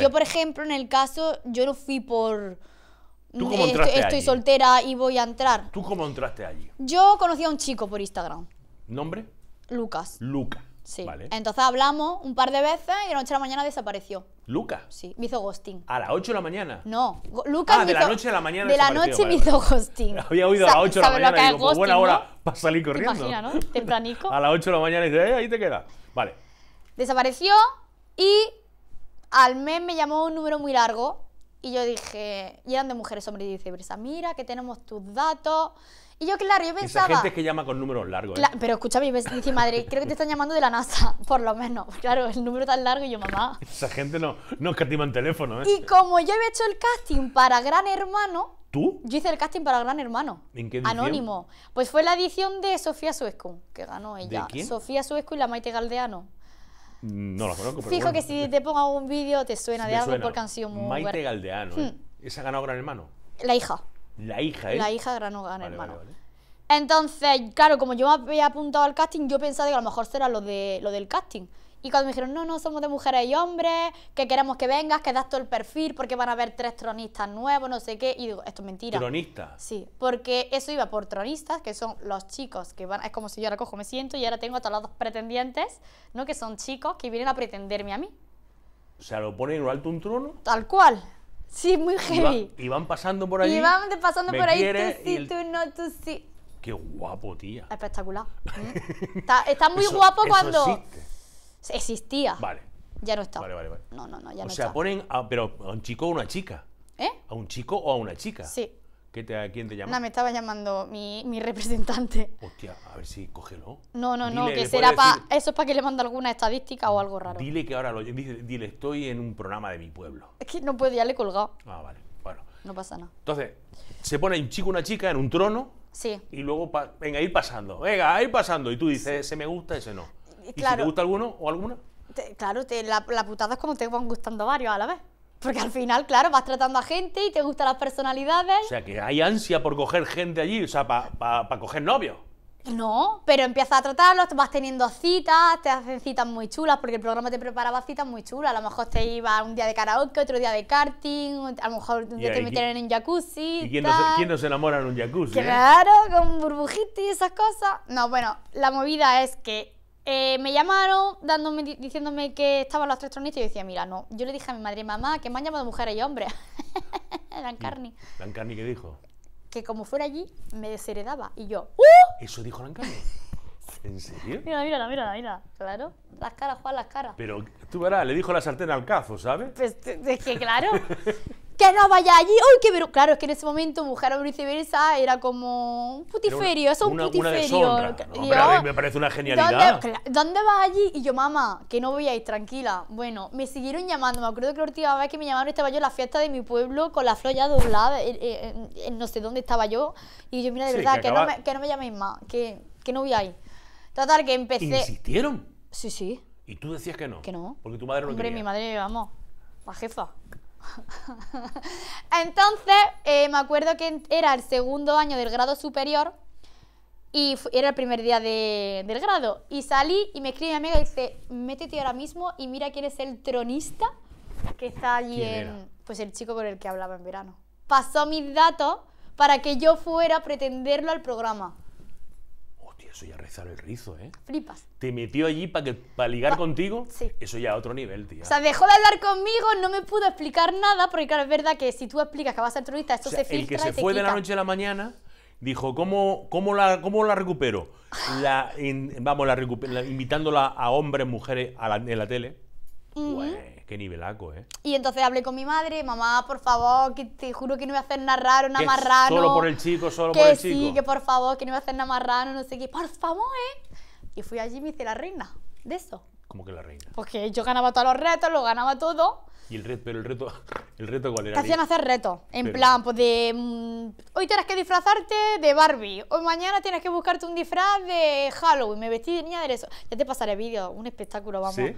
Yo, por ejemplo, en el caso, yo no fui por. ¿Tú cómo entraste estoy, soltera y voy a entrar. ¿Tú cómo entraste allí? Yo conocí a un chico por Instagram. ¿Nombre? Lucas. Lucas. Sí. Entonces hablamos un par de veces y de la noche a la mañana desapareció. ¿Luca? Sí, me hizo ghosting. ¿A las 8 de la mañana? No, Lucas ah, de la noche a la mañana De la noche me hizo ghosting. Había oído a las 8 de la mañana y digo, pues ghosting, buena para salir corriendo. ¿Te no? Tempranico. a las 8 de la mañana y dice, eh, ahí te queda. Vale. Desapareció y al mes me llamó un número muy largo y yo dije, y eran de mujeres, hombres y dice, mira que tenemos tus datos, y yo, claro, yo pensaba... Esa gente que llama con números largos. ¿eh? pero escucha mi madre, creo que te están llamando de la NASA, por lo menos. Claro, el número tan largo y yo, mamá. Esa gente no, no escatima en teléfono, ¿eh? Y como yo había hecho el casting para Gran Hermano... ¿Tú? Yo hice el casting para Gran Hermano. ¿En Anónimo. Pues fue la edición de Sofía Suesco, que ganó ella. Sofía Suesco y la Maite Galdeano. Mm, no la conozco, pero Fijo que si te pongo algún vídeo te suena de algo porque han sido muy... Maite Galdeano, ¿eh? Hmm. ¿Esa ha ganado Gran Hermano? La hija. La hija, ¿eh? La hija de Gran Hermano. Entonces, claro, como yo había apuntado al casting, yo pensaba que a lo mejor será lo, de, lo del casting. Y cuando me dijeron, no, no, somos de mujeres y hombres, que queremos que vengas, que das todo el perfil, porque van a haber tres tronistas nuevos, no sé qué. Y digo, esto es mentira. ¿Tronistas? Sí, porque eso iba por tronistas, que son los chicos que van. Es como si yo ahora cojo, me siento y ahora tengo a todos los dos pretendientes, ¿no? Que son chicos que vienen a pretenderme a mí. O sea, lo ponen en lo alto un trono. Tal cual. Sí, muy heavy. Y, van pasando por ahí. Y van pasando por ahí, tú sí, tú no, tú sí. Qué guapo, tía. Espectacular. ¿eh? está, está, muy guapo cuando. Existe. Existía. Vale. Ya no está. Vale, vale, vale. No, no, no, ya o no sea, ponen a, pero a un chico o a una chica. ¿Eh? A un chico o a una chica. Sí te, ¿Quién te llama? No, me estaba llamando mi, representante. Hostia, a ver si cógelo. No, no, no, que será para. Eso es para que le mande alguna estadística o algo raro. Dile que ahora lo. Dile, dile, estoy en un programa de mi pueblo. Es que no puedo, ya le he colgado. Ah, vale, bueno. No pasa nada. Entonces, se pone un chico una chica en un trono. Sí. Y luego, venga, ir pasando. Venga, ir pasando. Y tú dices, ese me gusta, ese no. ¿Y si te gusta alguno o alguna? claro, la putada es como te van gustando varios a la vez. Porque al final, claro, vas tratando a gente y te gustan las personalidades. O sea, que hay ansia por coger gente allí, o sea, para coger novios. No, pero empiezas a tratarlos, vas teniendo citas, te hacen citas muy chulas, porque el programa te preparaba citas muy chulas. A lo mejor te iba un día de karaoke, otro día de karting, a lo mejor te metieron en un jacuzzi. ¿Y quién no, se, enamora en un jacuzzi? Eh? Claro, con burbujitas y esas cosas. No, bueno, la movida es que eh, me llamaron dándome, diciéndome que estaban los tres Tronistas y yo decía, mira, no. Yo le dije a mi madre y mamá que me han llamado mujeres y hombre. Dan Carney. ¿Dan qué dijo? Que como fuera allí, me desheredaba. Y yo, ¡Uh! ¿Eso dijo Dan ¿En serio? mira, mira, mira, mira. Claro. Las caras, Juan, las caras. Pero tú verás, le dijo la sartén al cazo, ¿sabes? Pues, es que claro. que no vaya allí. ¡Uy, qué Claro, es que en ese momento mujer o viceversa era como un putiferio, eso es un putiferio. me parece una genialidad. ¿dónde, vas allí? Y yo, mamá, que no voy a ir, tranquila. Bueno, me siguieron llamando. Me acuerdo que la última vez que me llamaron estaba yo en la fiesta de mi pueblo con la flor ya doblada, no sé dónde estaba yo. Y yo, mira, de verdad, que, no me, que llaméis más, que, que no voy a Total, que empecé. ¿Insistieron? Sí, sí. ¿Y tú decías que no? Que no. Porque tu madre no Hombre, mi madre, vamos, la jefa. Entonces, eh, me acuerdo que era el segundo año del grado superior y era el primer día del grado. Y salí y me escribe mi amiga y dice, métete ahora mismo y mira quién es el tronista que está allí en... Pues el chico con el que hablaba en verano. Pasó mis datos para que yo fuera a pretenderlo al programa eso ya rezar el rizo, ¿eh? Flipas. ¿Te metió allí para para ligar contigo? Sí. Eso ya a otro nivel, tío. O sea, dejó de hablar conmigo, no me pudo explicar nada, porque claro, es verdad que si tú explicas que vas a ser turista, esto se filtra El que se fue de la noche a la mañana dijo, ¿cómo, cómo, la, cómo la recupero? La, vamos, la, invitándola a hombres, mujeres la, en la tele. Qué nivelaco, ¿eh? Y entonces hablé con mi madre, mamá, por favor, que te juro que no voy a hacer nada raro, nada más raro. Solo por el chico, solo por el chico. Sí, que por favor, que no voy a hacer nada más raro, no sé qué, por favor, ¿eh? Y fui allí y me hice la reina de eso. ¿Cómo que la reina? Porque yo ganaba todos los retos, lo ganaba todo. ¿Y el reto? ¿Pero el reto, el reto cuál era? Te hacían hacer retos. En plan, pues de. Mm, hoy tienes que disfrazarte de Barbie. Hoy mañana tienes que buscarte un disfraz de Halloween. Me vestí de niña de eso. Ya te pasaré vídeo. Un espectáculo, vamos. ¿Sí?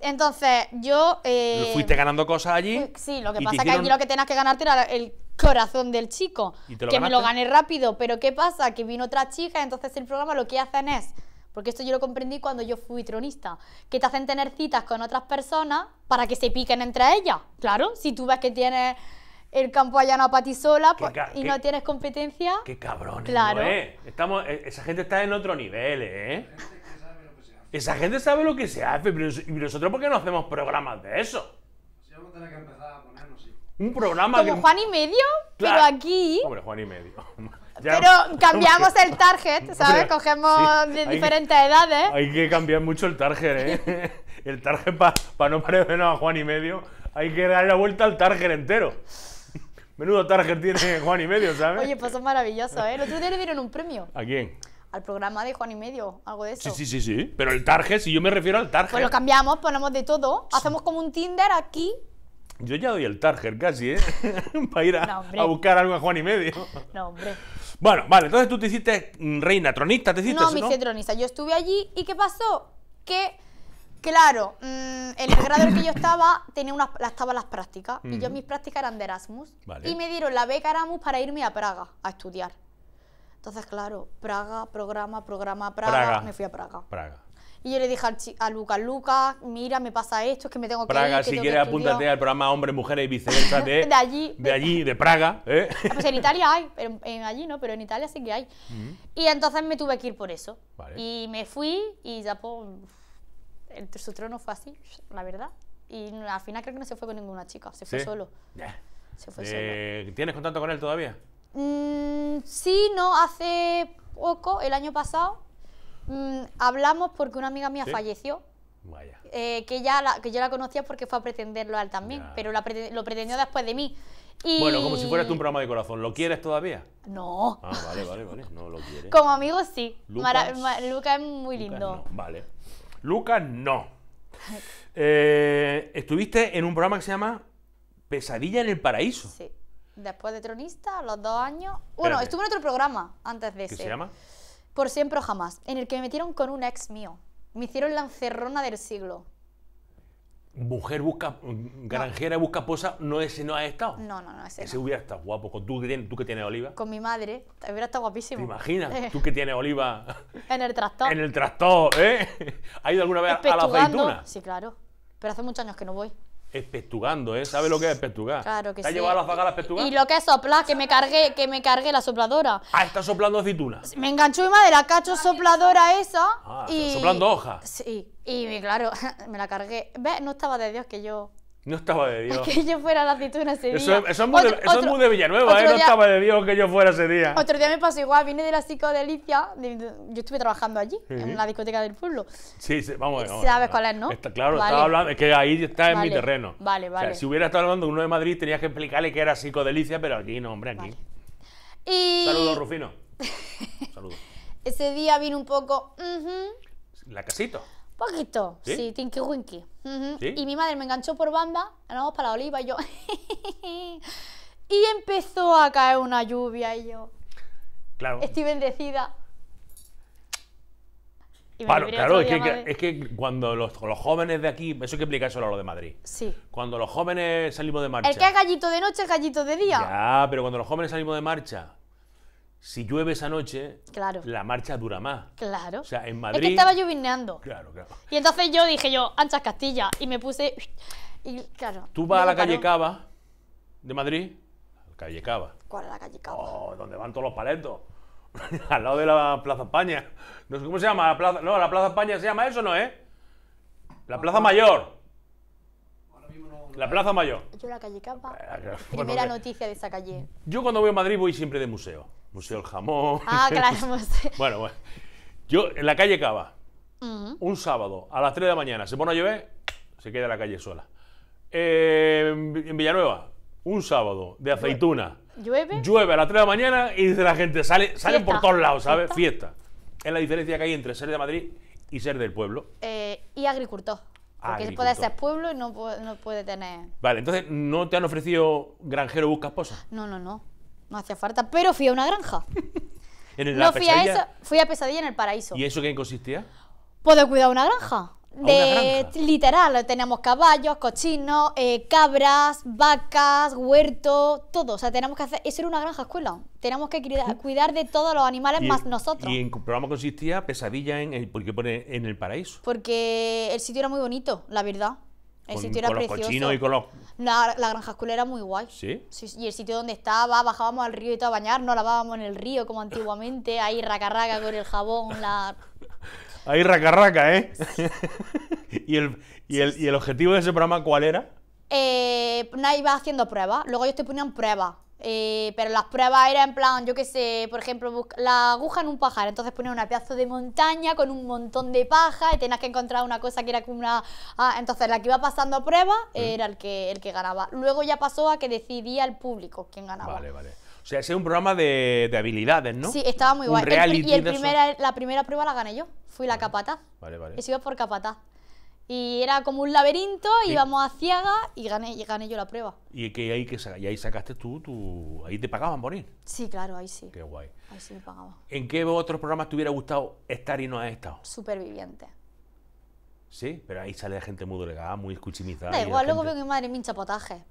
Entonces, yo. Eh, Fuiste ganando cosas allí. Sí, lo que pasa es que allí lo que tenías que ganarte era el corazón del chico. que me lo gané rápido, pero ¿qué pasa? Que vino otra chica, entonces el programa lo que hacen es. Porque esto yo lo comprendí cuando yo fui tronista. Que te hacen tener citas con otras personas para que se piquen entre ellas. Claro, si tú ves que tienes el campo allá para ti sola pues, y no tienes competencia. Qué cabrón. Claro. No, eh? Estamos, eh, esa gente está en otro nivel, ¿eh? Esa gente sabe lo que se hace, pero ¿y nosotros por qué no hacemos programas de eso? Sí, vamos a tener que empezar a ponernos, sí. Un programa Como Juan y medio, pero aquí... Hombre, Juan y medio. pero cambiamos el target, ¿sabes? Cogemos de diferentes edades. Hay que cambiar mucho el target, ¿eh? el target para no parecernos a Juan y medio, hay que dar la vuelta al target entero. Menudo target tiene Juan y medio, ¿sabes? Oye, pues son maravillosos, ¿eh? El otro día le dieron un premio. ¿A quién? al programa de Juan y Medio, algo de eso. Sí, sí, sí, sí. Pero el target, si yo me refiero al target. Pues lo cambiamos, ponemos de todo. Hacemos como un Tinder aquí. Yo ya doy el target casi, ¿eh? Para ir a, buscar algo a Juan y Medio. No, hombre. Bueno, vale, entonces tú te hiciste mm, reina tronista, ¿te hiciste? No, me hice tronista. Yo estuve allí y ¿qué pasó? Que, claro, mm, en el grado en el que yo estaba tenía unas, las prácticas. Y yo mis prácticas eran de Erasmus. Y me dieron la beca Erasmus para irme a Praga a estudiar. Entonces, claro, Praga, programa, programa, Praga, me fui a Praga. Praga. Y yo le dije a Lucas, Lucas, mira, me pasa esto, es que me tengo que ir, Praga, si quieres apúntate al programa Hombre, Mujeres y Viceversa de, allí. De allí, de Praga. ¿eh? Ah, pues en Italia hay, pero en allí no, pero en Italia sí que hay. Mm. Y entonces me tuve que ir por eso. Y me fui y ya pues, el, su trono fue así, la verdad. Y al final creo que no se fue con ninguna chica, se fue solo. solo. Eh, ¿Tienes contacto con él todavía? Mm, sí, no, hace poco, el año pasado, mm, hablamos porque una amiga mía falleció. Vaya. Eh, que, ya que yo la conocía porque fue a pretenderlo a él también, pero lo pretendió después de mí. Bueno, como si fueras un programa de corazón. ¿Lo quieres todavía? No. Ah, vale, vale, vale. No lo quieres. Como amigo, sí. Lucas, Luca es muy lindo. Vale. Lucas, no. Eh, estuviste en un programa que se llama Pesadilla en el Paraíso. Sí después de Tronista, los dos años. Bueno, estuve en otro programa antes de ese. ¿Qué se llama? Por siempre o jamás, en el que me metieron con un ex mío. Me hicieron la encerrona del siglo. Mujer busca, granjera busca posa, no ese no ha estado. No, no, no ese. Ese hubiera estado guapo. Con tú, tú que tienes oliva. Con mi madre, hubiera estado guapísimo. ¿Te imaginas? Eh. tú que tienes oliva. en el tractor. En el tractor, ¿eh? ¿Ha ido alguna vez a la aceituna? Sí, claro. Pero hace muchos años que no voy espectugando, ¿eh? ¿Sabes lo que es espectugar? Claro que ¿Te has llevado a la Y lo que es soplar, que me cargué, que me cargué la sopladora. Ah, está soplando aceitunas Me enganchó mi madre la cacho sopladora esa. Ah, y... soplando hojas. Sí. Y claro, me la cargué. ¿Ves? No estaba de Dios que yo. No estaba de Dios. Que yo fuera la aceituna ese día. Eso, es, muy, de, Villanueva, ¿eh? no estaba de Dios que yo fuera ese día. Otro día me pasó igual, vine de la psicodelicia. yo estuve trabajando allí, en la discoteca del pueblo. Sí, sí vamos eh, a Sabes cuál es, ¿no? claro, estaba hablando, es que ahí está en mi terreno. Vale, vale. si hubiera estado hablando con uno de Madrid, tenías que explicarle que era psicodelicia, pero aquí no, hombre, aquí. Y... Saludos, Rufino. Saludos. ese día vino un poco. La casito. Poquito, sí, sí Tinky Winky. Y mi madre me enganchó por banda, andamos para la oliva y yo. y empezó a caer una lluvia y yo. Claro. Estoy bendecida. claro, es que, cuando los, jóvenes de aquí, eso que explicar solo a lo de Madrid. Sí. Cuando los jóvenes salimos de marcha. El que es gallito de noche gallito de día. Ya, pero cuando los jóvenes salimos de marcha si llueve esa noche, claro. la marcha dura más. Claro. O sea, en Madrid. Es que estaba llovineando. Claro, claro. Y entonces yo dije yo, anchas Castilla, y me puse. Y claro. Tú vas a la calle Cava de Madrid. Calle Cava. ¿Cuál es la calle Cava? Oh, donde van todos los paletos. Al lado de la Plaza España. No sé cómo se llama la plaza. No, la Plaza España se llama eso, ¿no, eh? La Plaza Mayor. La Plaza Mayor. Yo la calle cava eh, Primera noticia de esa calle. Yo cuando voy a Madrid voy siempre de museo. Museo del Jamón. Ah, claro, museo. Bueno, Yo en la calle Cava, un sábado a las 3 de la mañana, se pone a llover, se queda la calle sola. Eh, en Villanueva, un sábado de aceituna. ¿Llueve? Llueve a las 3 de la mañana y dice la gente, sale, salen por todos lados, ¿sabes? Fiesta. Es la diferencia que hay entre ser de Madrid y ser del pueblo. Eh, y agricultor. Porque puede ser pueblo y no, puede tener... Vale, entonces, ¿no te han ofrecido granjero busca esposa? No, no, no. No hacía falta, pero fui a una granja. ¿En no, fui a, eso, fui a pesadilla en el paraíso. ¿Y eso qué consistía? Poder cuidar una granja de literal, tenemos caballos, cochinos, eh, cabras, vacas, huerto todo. O sea, tenemos que hacer. Eso era una granja escuela. Tenemos que cuidar, de todos los animales más nosotros. ¿Y en qué programa consistía pesadilla en el, ¿por pone en el paraíso? Porque el sitio era muy bonito, la verdad. El sitio era con los cochinos y con los... La, granja escuela era muy guay. ¿Sí? Y el sitio donde estaba, bajábamos al río y todo a bañarnos, lavábamos en el río como antiguamente, ahí raca raca con el jabón, la. Ahí raca, ¿eh? ¿Y, el, objetivo de ese programa cuál era? Eh, iba haciendo pruebas, luego ellos te ponían pruebas. Eh, pero las pruebas eran en plan, yo qué sé, por ejemplo, la aguja en un pajar. Entonces ponían una pedazo de montaña con un montón de paja y tenías que encontrar una cosa que era como una. Ah, entonces la que iba pasando a prueba mm. era el que, el que ganaba. Luego ya pasó a que decidía el público quién ganaba. Vale, vale. O sea, ese es un programa de, habilidades, ¿no? Sí, estaba muy guay. y el la primera prueba la gané yo. Fui la capataz. Vale, vale. He sido por capataz. Y era como un laberinto, íbamos a ciega y gané, gané yo la prueba. ¿Y, que ahí, que, y ahí sacaste tú, tú, ahí te pagaban por Sí, claro, ahí sí. Qué guay. Ahí sí me pagaban. ¿En qué otros programas te hubiera gustado estar y no has estado? Superviviente. Sí, pero ahí sale gente muy delegada, muy escuchimizada. Da igual, luego veo que madre mi chapotaje.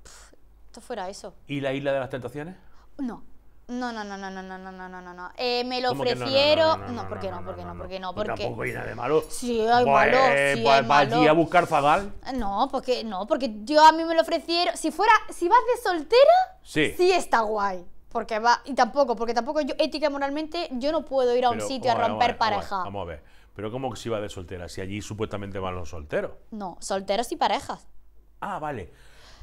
esto fuera eso. ¿Y la isla de las tentaciones? No. No, no, no, no, no, no, no, no, no, no. Eh, me lo ofrecieron. No, ¿por qué no? ¿Por qué no? ¿Por qué no? ¿Por qué? Tampoco hay de malo. Sí, hay malo. Sí, hay allí a buscar fagal? No, porque no, porque yo a mí me lo ofrecieron. Si fuera, si vas de soltera, sí, sí está guay. Porque va, y tampoco, porque tampoco yo ética y moralmente yo no puedo ir a un sitio a romper pareja. Vamos a ver. Pero ¿cómo que si vas de soltera? Si allí supuestamente van los solteros. No, solteros y parejas. Ah, vale.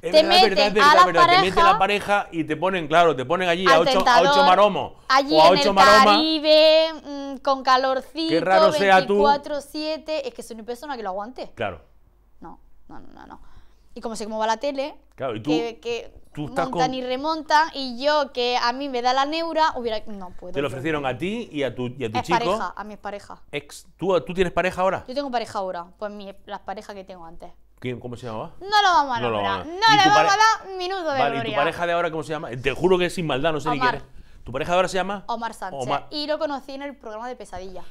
Es te verdad, verdad, a la pareja, te meten la pareja y te ponen, claro, te ponen allí a ocho, a ocho maromos. Allí o a en el maroma. Caribe, mm, con calorcito, raro 24, 7, es que soy una persona que lo aguante. Claro. No, no, no, no. Y como sé cómo va la tele, que, que tú montan y remontan, y yo que a mí me da la neura, hubiera... No puedo. Te lo ofrecieron a ti y a tu, y a tu chico. a mis pareja ¿tú, ¿Tú tienes pareja ahora? Yo tengo pareja ahora, pues las parejas que tengo antes. ¿Cómo se llama? No lo vamos a no No lo vamos a dar minuto de vale, ¿Y tu pareja de ahora cómo se llama? Te juro que es sin maldad, no sé ni quién ¿Tu pareja de ahora se llama? Omar Sánchez. Y lo conocí en el programa de Pesadilla.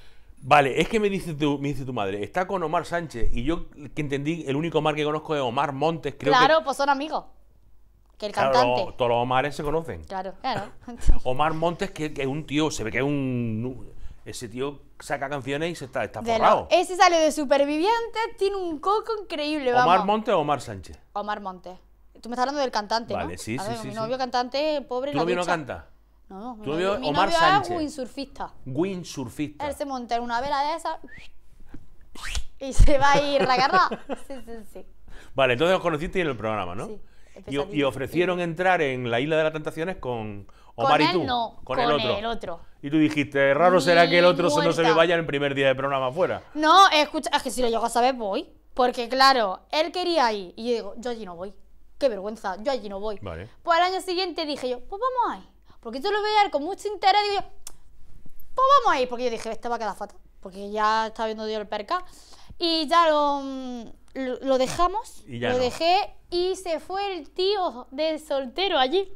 Vale, es que me dice, tu, madre, está con Omar Sánchez. Y yo que entendí, el único Omar que conozco es Omar Montes, creo Claro, pues son amigos. Que el cantante. todos los Omares se conocen. Claro, claro. Omar Montes, que, es un tío, se ve que es un ese tío saca canciones y se está, forrado. Ese sale de Superviviente, tiene un coco increíble. ¿Omar Montes o Omar Sánchez? Omar Monte Tú me estás hablando del cantante, vale, ¿no? sí, sí, ver, Mi novio cantante, pobre. ¿Tu novio no canta? No, ¿Tu novio, Omar es windsurfista. Windsurfista. Él se monta en una vela de esas y se va a ir la garra. Sí, sí, sí. Vale, entonces os conociste en el programa, ¿no? Sí. Y, y ofrecieron entrar en la Isla de las Tentaciones con con con, el, otro. Y tú dijiste, raro será que el otro se no se me vaya el primer día de programa afuera. No, escucha, es que si lo llego a saber, voy. Porque claro, él quería ir. Y yo digo, yo allí no voy. Qué vergüenza, yo allí no voy. Vale. Pues al año siguiente dije yo, pues vamos ahí Porque yo lo voy a ver con mucho interés. Digo pues vamos ahí Porque yo dije, este va a quedar fatal. Porque ya estaba viendo Dios el perca. Y ya lo, mm, dejamos. lo dejé. Y se fue el tío del soltero allí.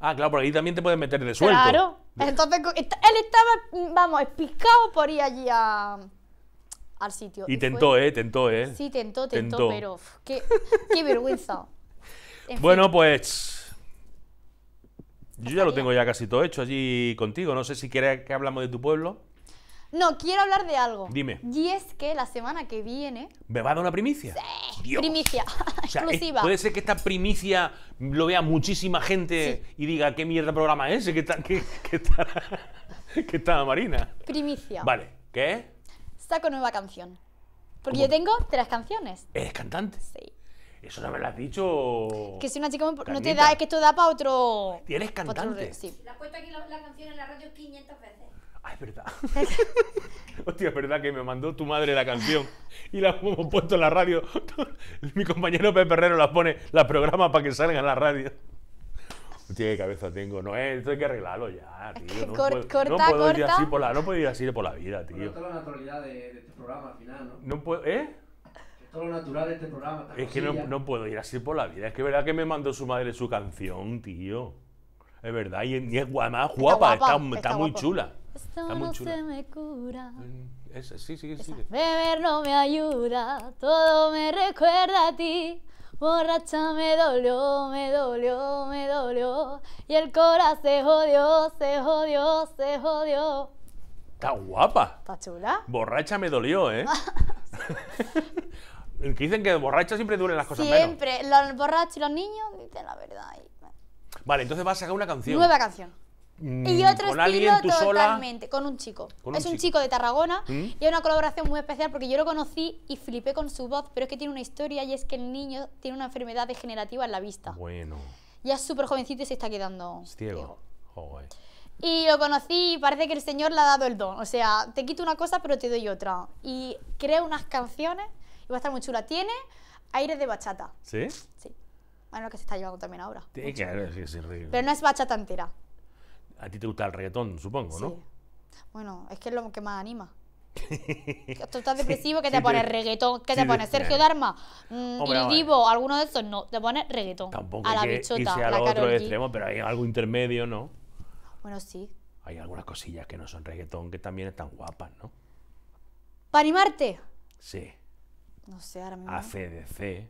Ah, claro, por ahí también te pueden meter de suelto. Claro. Entonces, él estaba, mm, vamos, espiscado por ir allí a, al sitio. Y, tentó, ¿eh? Tentó, ¿eh? Sí, tentó, tentó, pero qué, qué, vergüenza. bueno, pues... Yo ya lo tengo ya casi todo hecho allí contigo. No sé si quieres que hablamos de tu pueblo. No, quiero hablar de algo. Dime. Y es que la semana que viene. ¿Me va a dar una primicia? Sí. Primicia. exclusiva. puede ser que esta primicia lo vea muchísima gente y diga qué mierda programa es ese ¿Qué tal? ¿Qué está, Marina. Primicia. Vale. ¿Qué? Saco nueva canción. Porque yo tengo tres canciones. ¿Eres cantante? Sí. Eso no me lo has dicho. Que si una chica no te da, es que esto da para otro. Tienes cantante. sí. La has aquí la, canción en la radio 500 veces. Ah, es verdad. Hostia, es verdad que me mandó tu madre la canción y la hemos puesto en la radio. Mi compañero Pepe Herrero la pone, la programa para que salga en la radio. Hostia, qué cabeza tengo. No, eh, esto hay que arreglarlo ya, tío. No puedo, corta, no puedo Ir así por la, no puedo ir así por la vida, tío. Es esto es la naturalidad de, este programa al final, ¿no? No puedo, ¿eh? Esto es lo natural de este programa. Es que no, puedo ir así por la vida. Es que es verdad que me mandó su madre su canción, tío. Es verdad. Y, es además guapa, está, está, muy chula. Esto no se me cura. Mm, es, sí, sí, Beber no me ayuda, todo me recuerda a ti. Borracha me dolió, me dolió, me dolió. Y el cora se jodió, se jodió, se jodió. Está guapa. Está chula. Borracha me dolió, ¿eh? que dicen que borracha siempre duelen las cosas Siempre. Menos. Los borrachos y los niños dicen la verdad. Vale, entonces vas a sacar una canción. Nueva canción y mm, otro con totalmente, con un chico. es un chico. de Tarragona ¿Mm? y es una colaboración muy especial porque yo lo conocí y flipé con su voz, pero es que tiene una historia y es que el niño tiene una enfermedad degenerativa en la vista. Bueno. Ya es súper jovencito y se está quedando ciego. Y lo conocí y parece que el Señor le ha dado el don. O sea, te quito una cosa pero te doy otra. Y crea unas canciones y va a estar muy chula. Tiene aires de bachata. ¿Sí? Sí. Bueno, que se está llevando también ahora. Sí, claro, es Pero no es bachata entera. A ti te gusta el reggaetón, supongo, ¿no? Bueno, es que es lo que más anima. Tú estás depresivo, que te pones reggaetón, que te pones Sergio Darma? Mm, el Divo, alguno de esos, no, te pones reggaetón. Tampoco a la bichota, a la otro extremo, pero hay algo intermedio, ¿no? Bueno, sí. Hay algunas cosillas que no son reggaetón que también están guapas, ¿no? ¿Para animarte? Sí. No sé, ahora mismo. ACDC.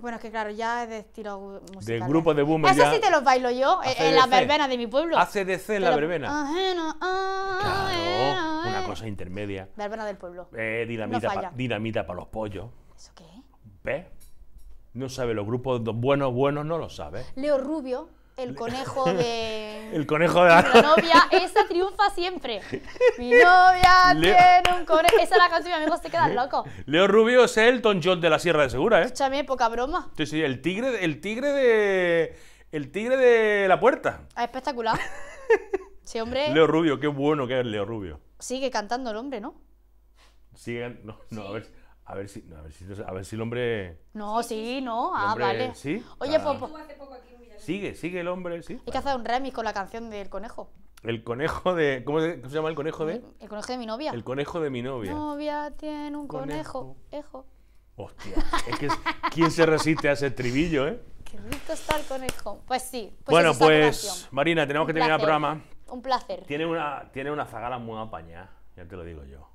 Bueno, es que claro, ya es de estilo musical. Del ¿eh? grupo de boomer. Eso sí te los bailo yo, eh, en la verbena de mi pueblo. ¿Hace ACDC en la verbena. Ah, eh, ah, claro, una cosa intermedia. Verbena del pueblo. Eh, dinamita para los pollos. ¿Eso qué? ¿Ves? No sabe, los grupos buenos, buenos no lo sabe. Leo Rubio el conejo de. El conejo de Mi novia, esa triunfa siempre. Mi novia tiene un conejo. Esa es la canción, mi amigo se queda loco. Leo Rubio es el Elton John de la Sierra de Segura, ¿eh? Escúchame, poca broma. Sí, sí, el tigre, el tigre de. El tigre de la puerta. Ah, espectacular. Sí, hombre. Leo Rubio, qué bueno que es Leo Rubio. Sigue cantando el hombre, ¿no? Sigue. No, no, a ver. A ver si, a ver si, a ver si el hombre. No, sí, no. Ah, vale. ¿Sí? Oye, ah. Poco. Sigue, sigue el hombre, sí. Hay que hacer un remix con la canción del conejo. El conejo de. ¿Cómo se, llama el conejo de? El, conejo de mi novia. El conejo de mi novia. mi Novia tiene un conejo. Hostia, es que ¿quién se resiste a ese trivillo, eh? Qué rico está el conejo. Pues sí. Pues bueno, pues Marina, tenemos que terminar el programa. Un placer. Tiene una, tiene una zagala muy apañada, ya te lo digo yo.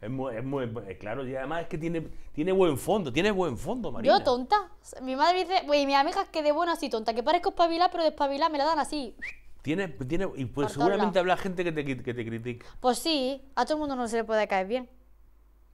Es muy, es eh, muy, claro, y además es que tiene, tiene buen fondo, tiene buen fondo, María. Yo tonta. Mi madre dice, güey, mis amigas que de buena así tonta, que parezco espabilar, pero de me la dan así. Tiene, tiene, y pues seguramente habla gente que te, que te critica. Pues sí, a todo el mundo no se le puede caer bien.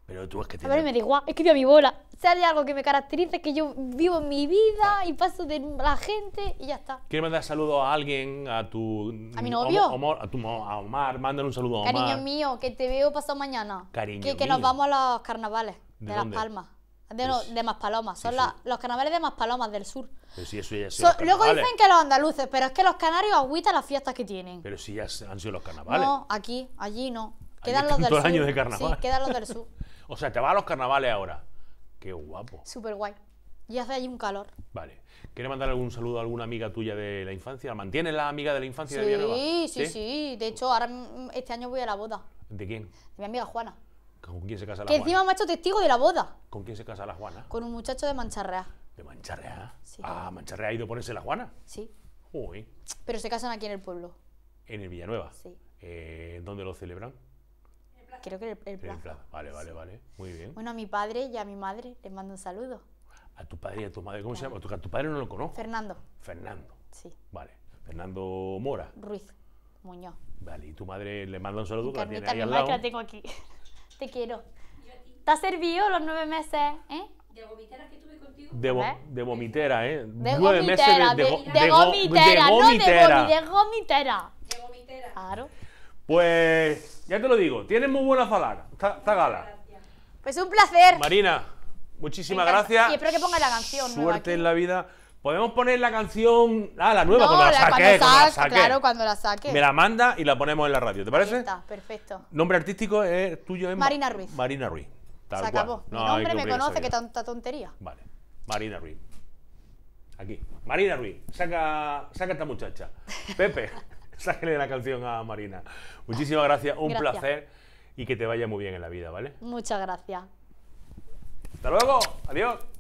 Pero tú es que te A ver, me da igual, es que yo a mi bola. sea de algo que me caracteriza, que yo vivo mi vida y paso de la gente y ya está. ¿Quieres mandar saludos a alguien? A tu... ¿A mi novio? a, tu, a Omar, mándale un saludo a Omar. Cariño mío, que te veo pasado mañana. Cariño Que, nos vamos a los carnavales de, Las Palmas. De, pues de Maspalomas, son los carnavales de Maspalomas del sur. sí, eso ya Luego dicen que los andaluces, pero es que los canarios agüitan las fiestas que tienen. Pero sí, ya han sido los carnavales. No, aquí, allí no. Quedan los del sur. años de carnaval. quedan los del sur. O sea, te vas a los carnavales ahora. Qué guapo. Súper guay. Y hace allí un calor. Vale. ¿Quieres mandar algún saludo a alguna amiga tuya de la infancia? ¿Mantienes la amiga de la infancia de Villanueva? Sí, sí, sí. De hecho, ahora este año voy a la boda. ¿De quién? De mi amiga Juana. ¿Con quién se casa la Juana? Que encima me ha hecho testigo de la boda. ¿Con quién se casa la Juana? Con un muchacho de Mancharrea. ¿De Mancharrea? Sí. Ah, Mancharrea ha ido a ponerse la Juana. Sí. Uy. Pero se casan aquí en el pueblo. ¿En el Villanueva? Sí. Eh, ¿Dónde lo celebran? Creo que el, el, Vale, vale, vale. Muy bien. Bueno, a mi padre y a mi madre les mando un saludo. A tu padre y a tu madre, ¿cómo se llama? A tu, padre no lo conozco. Fernando. Fernando. Sí. Vale. Fernando Mora. Ruiz Muñoz. Vale, y tu madre le manda un saludo que la tiene ahí al lado. la tengo aquí. Te quiero. ¿Te has servido los nueve meses, eh? De vomitera que tuve contigo. De, ¿Eh? de vomitera, ¿eh? De nueve meses de, de, de, de vomitera. De vomitera. Claro. Pues ya te lo digo, tienes muy buena está gala. Pues un placer. Marina, muchísimas gracias. Y espero que pongas la canción. Suerte en la vida. Podemos poner la canción. Ah, la nueva, cuando la, la Cuando Claro, cuando la saque. Me la manda y la ponemos en la radio, ¿te parece? está, perfecto. Nombre artístico es tuyo es Marina Ruiz. Marina Ruiz. Se acabó. Mi nombre me conoce, Qué tanta tontería. Vale. Marina Ruiz. Aquí. Marina Ruiz. Saca, saca esta muchacha. Pepe. Sáquenle la canción a Marina. Muchísimas gracias, un placer y que te vaya muy bien en la vida, ¿vale? Muchas gracias. Hasta luego, adiós.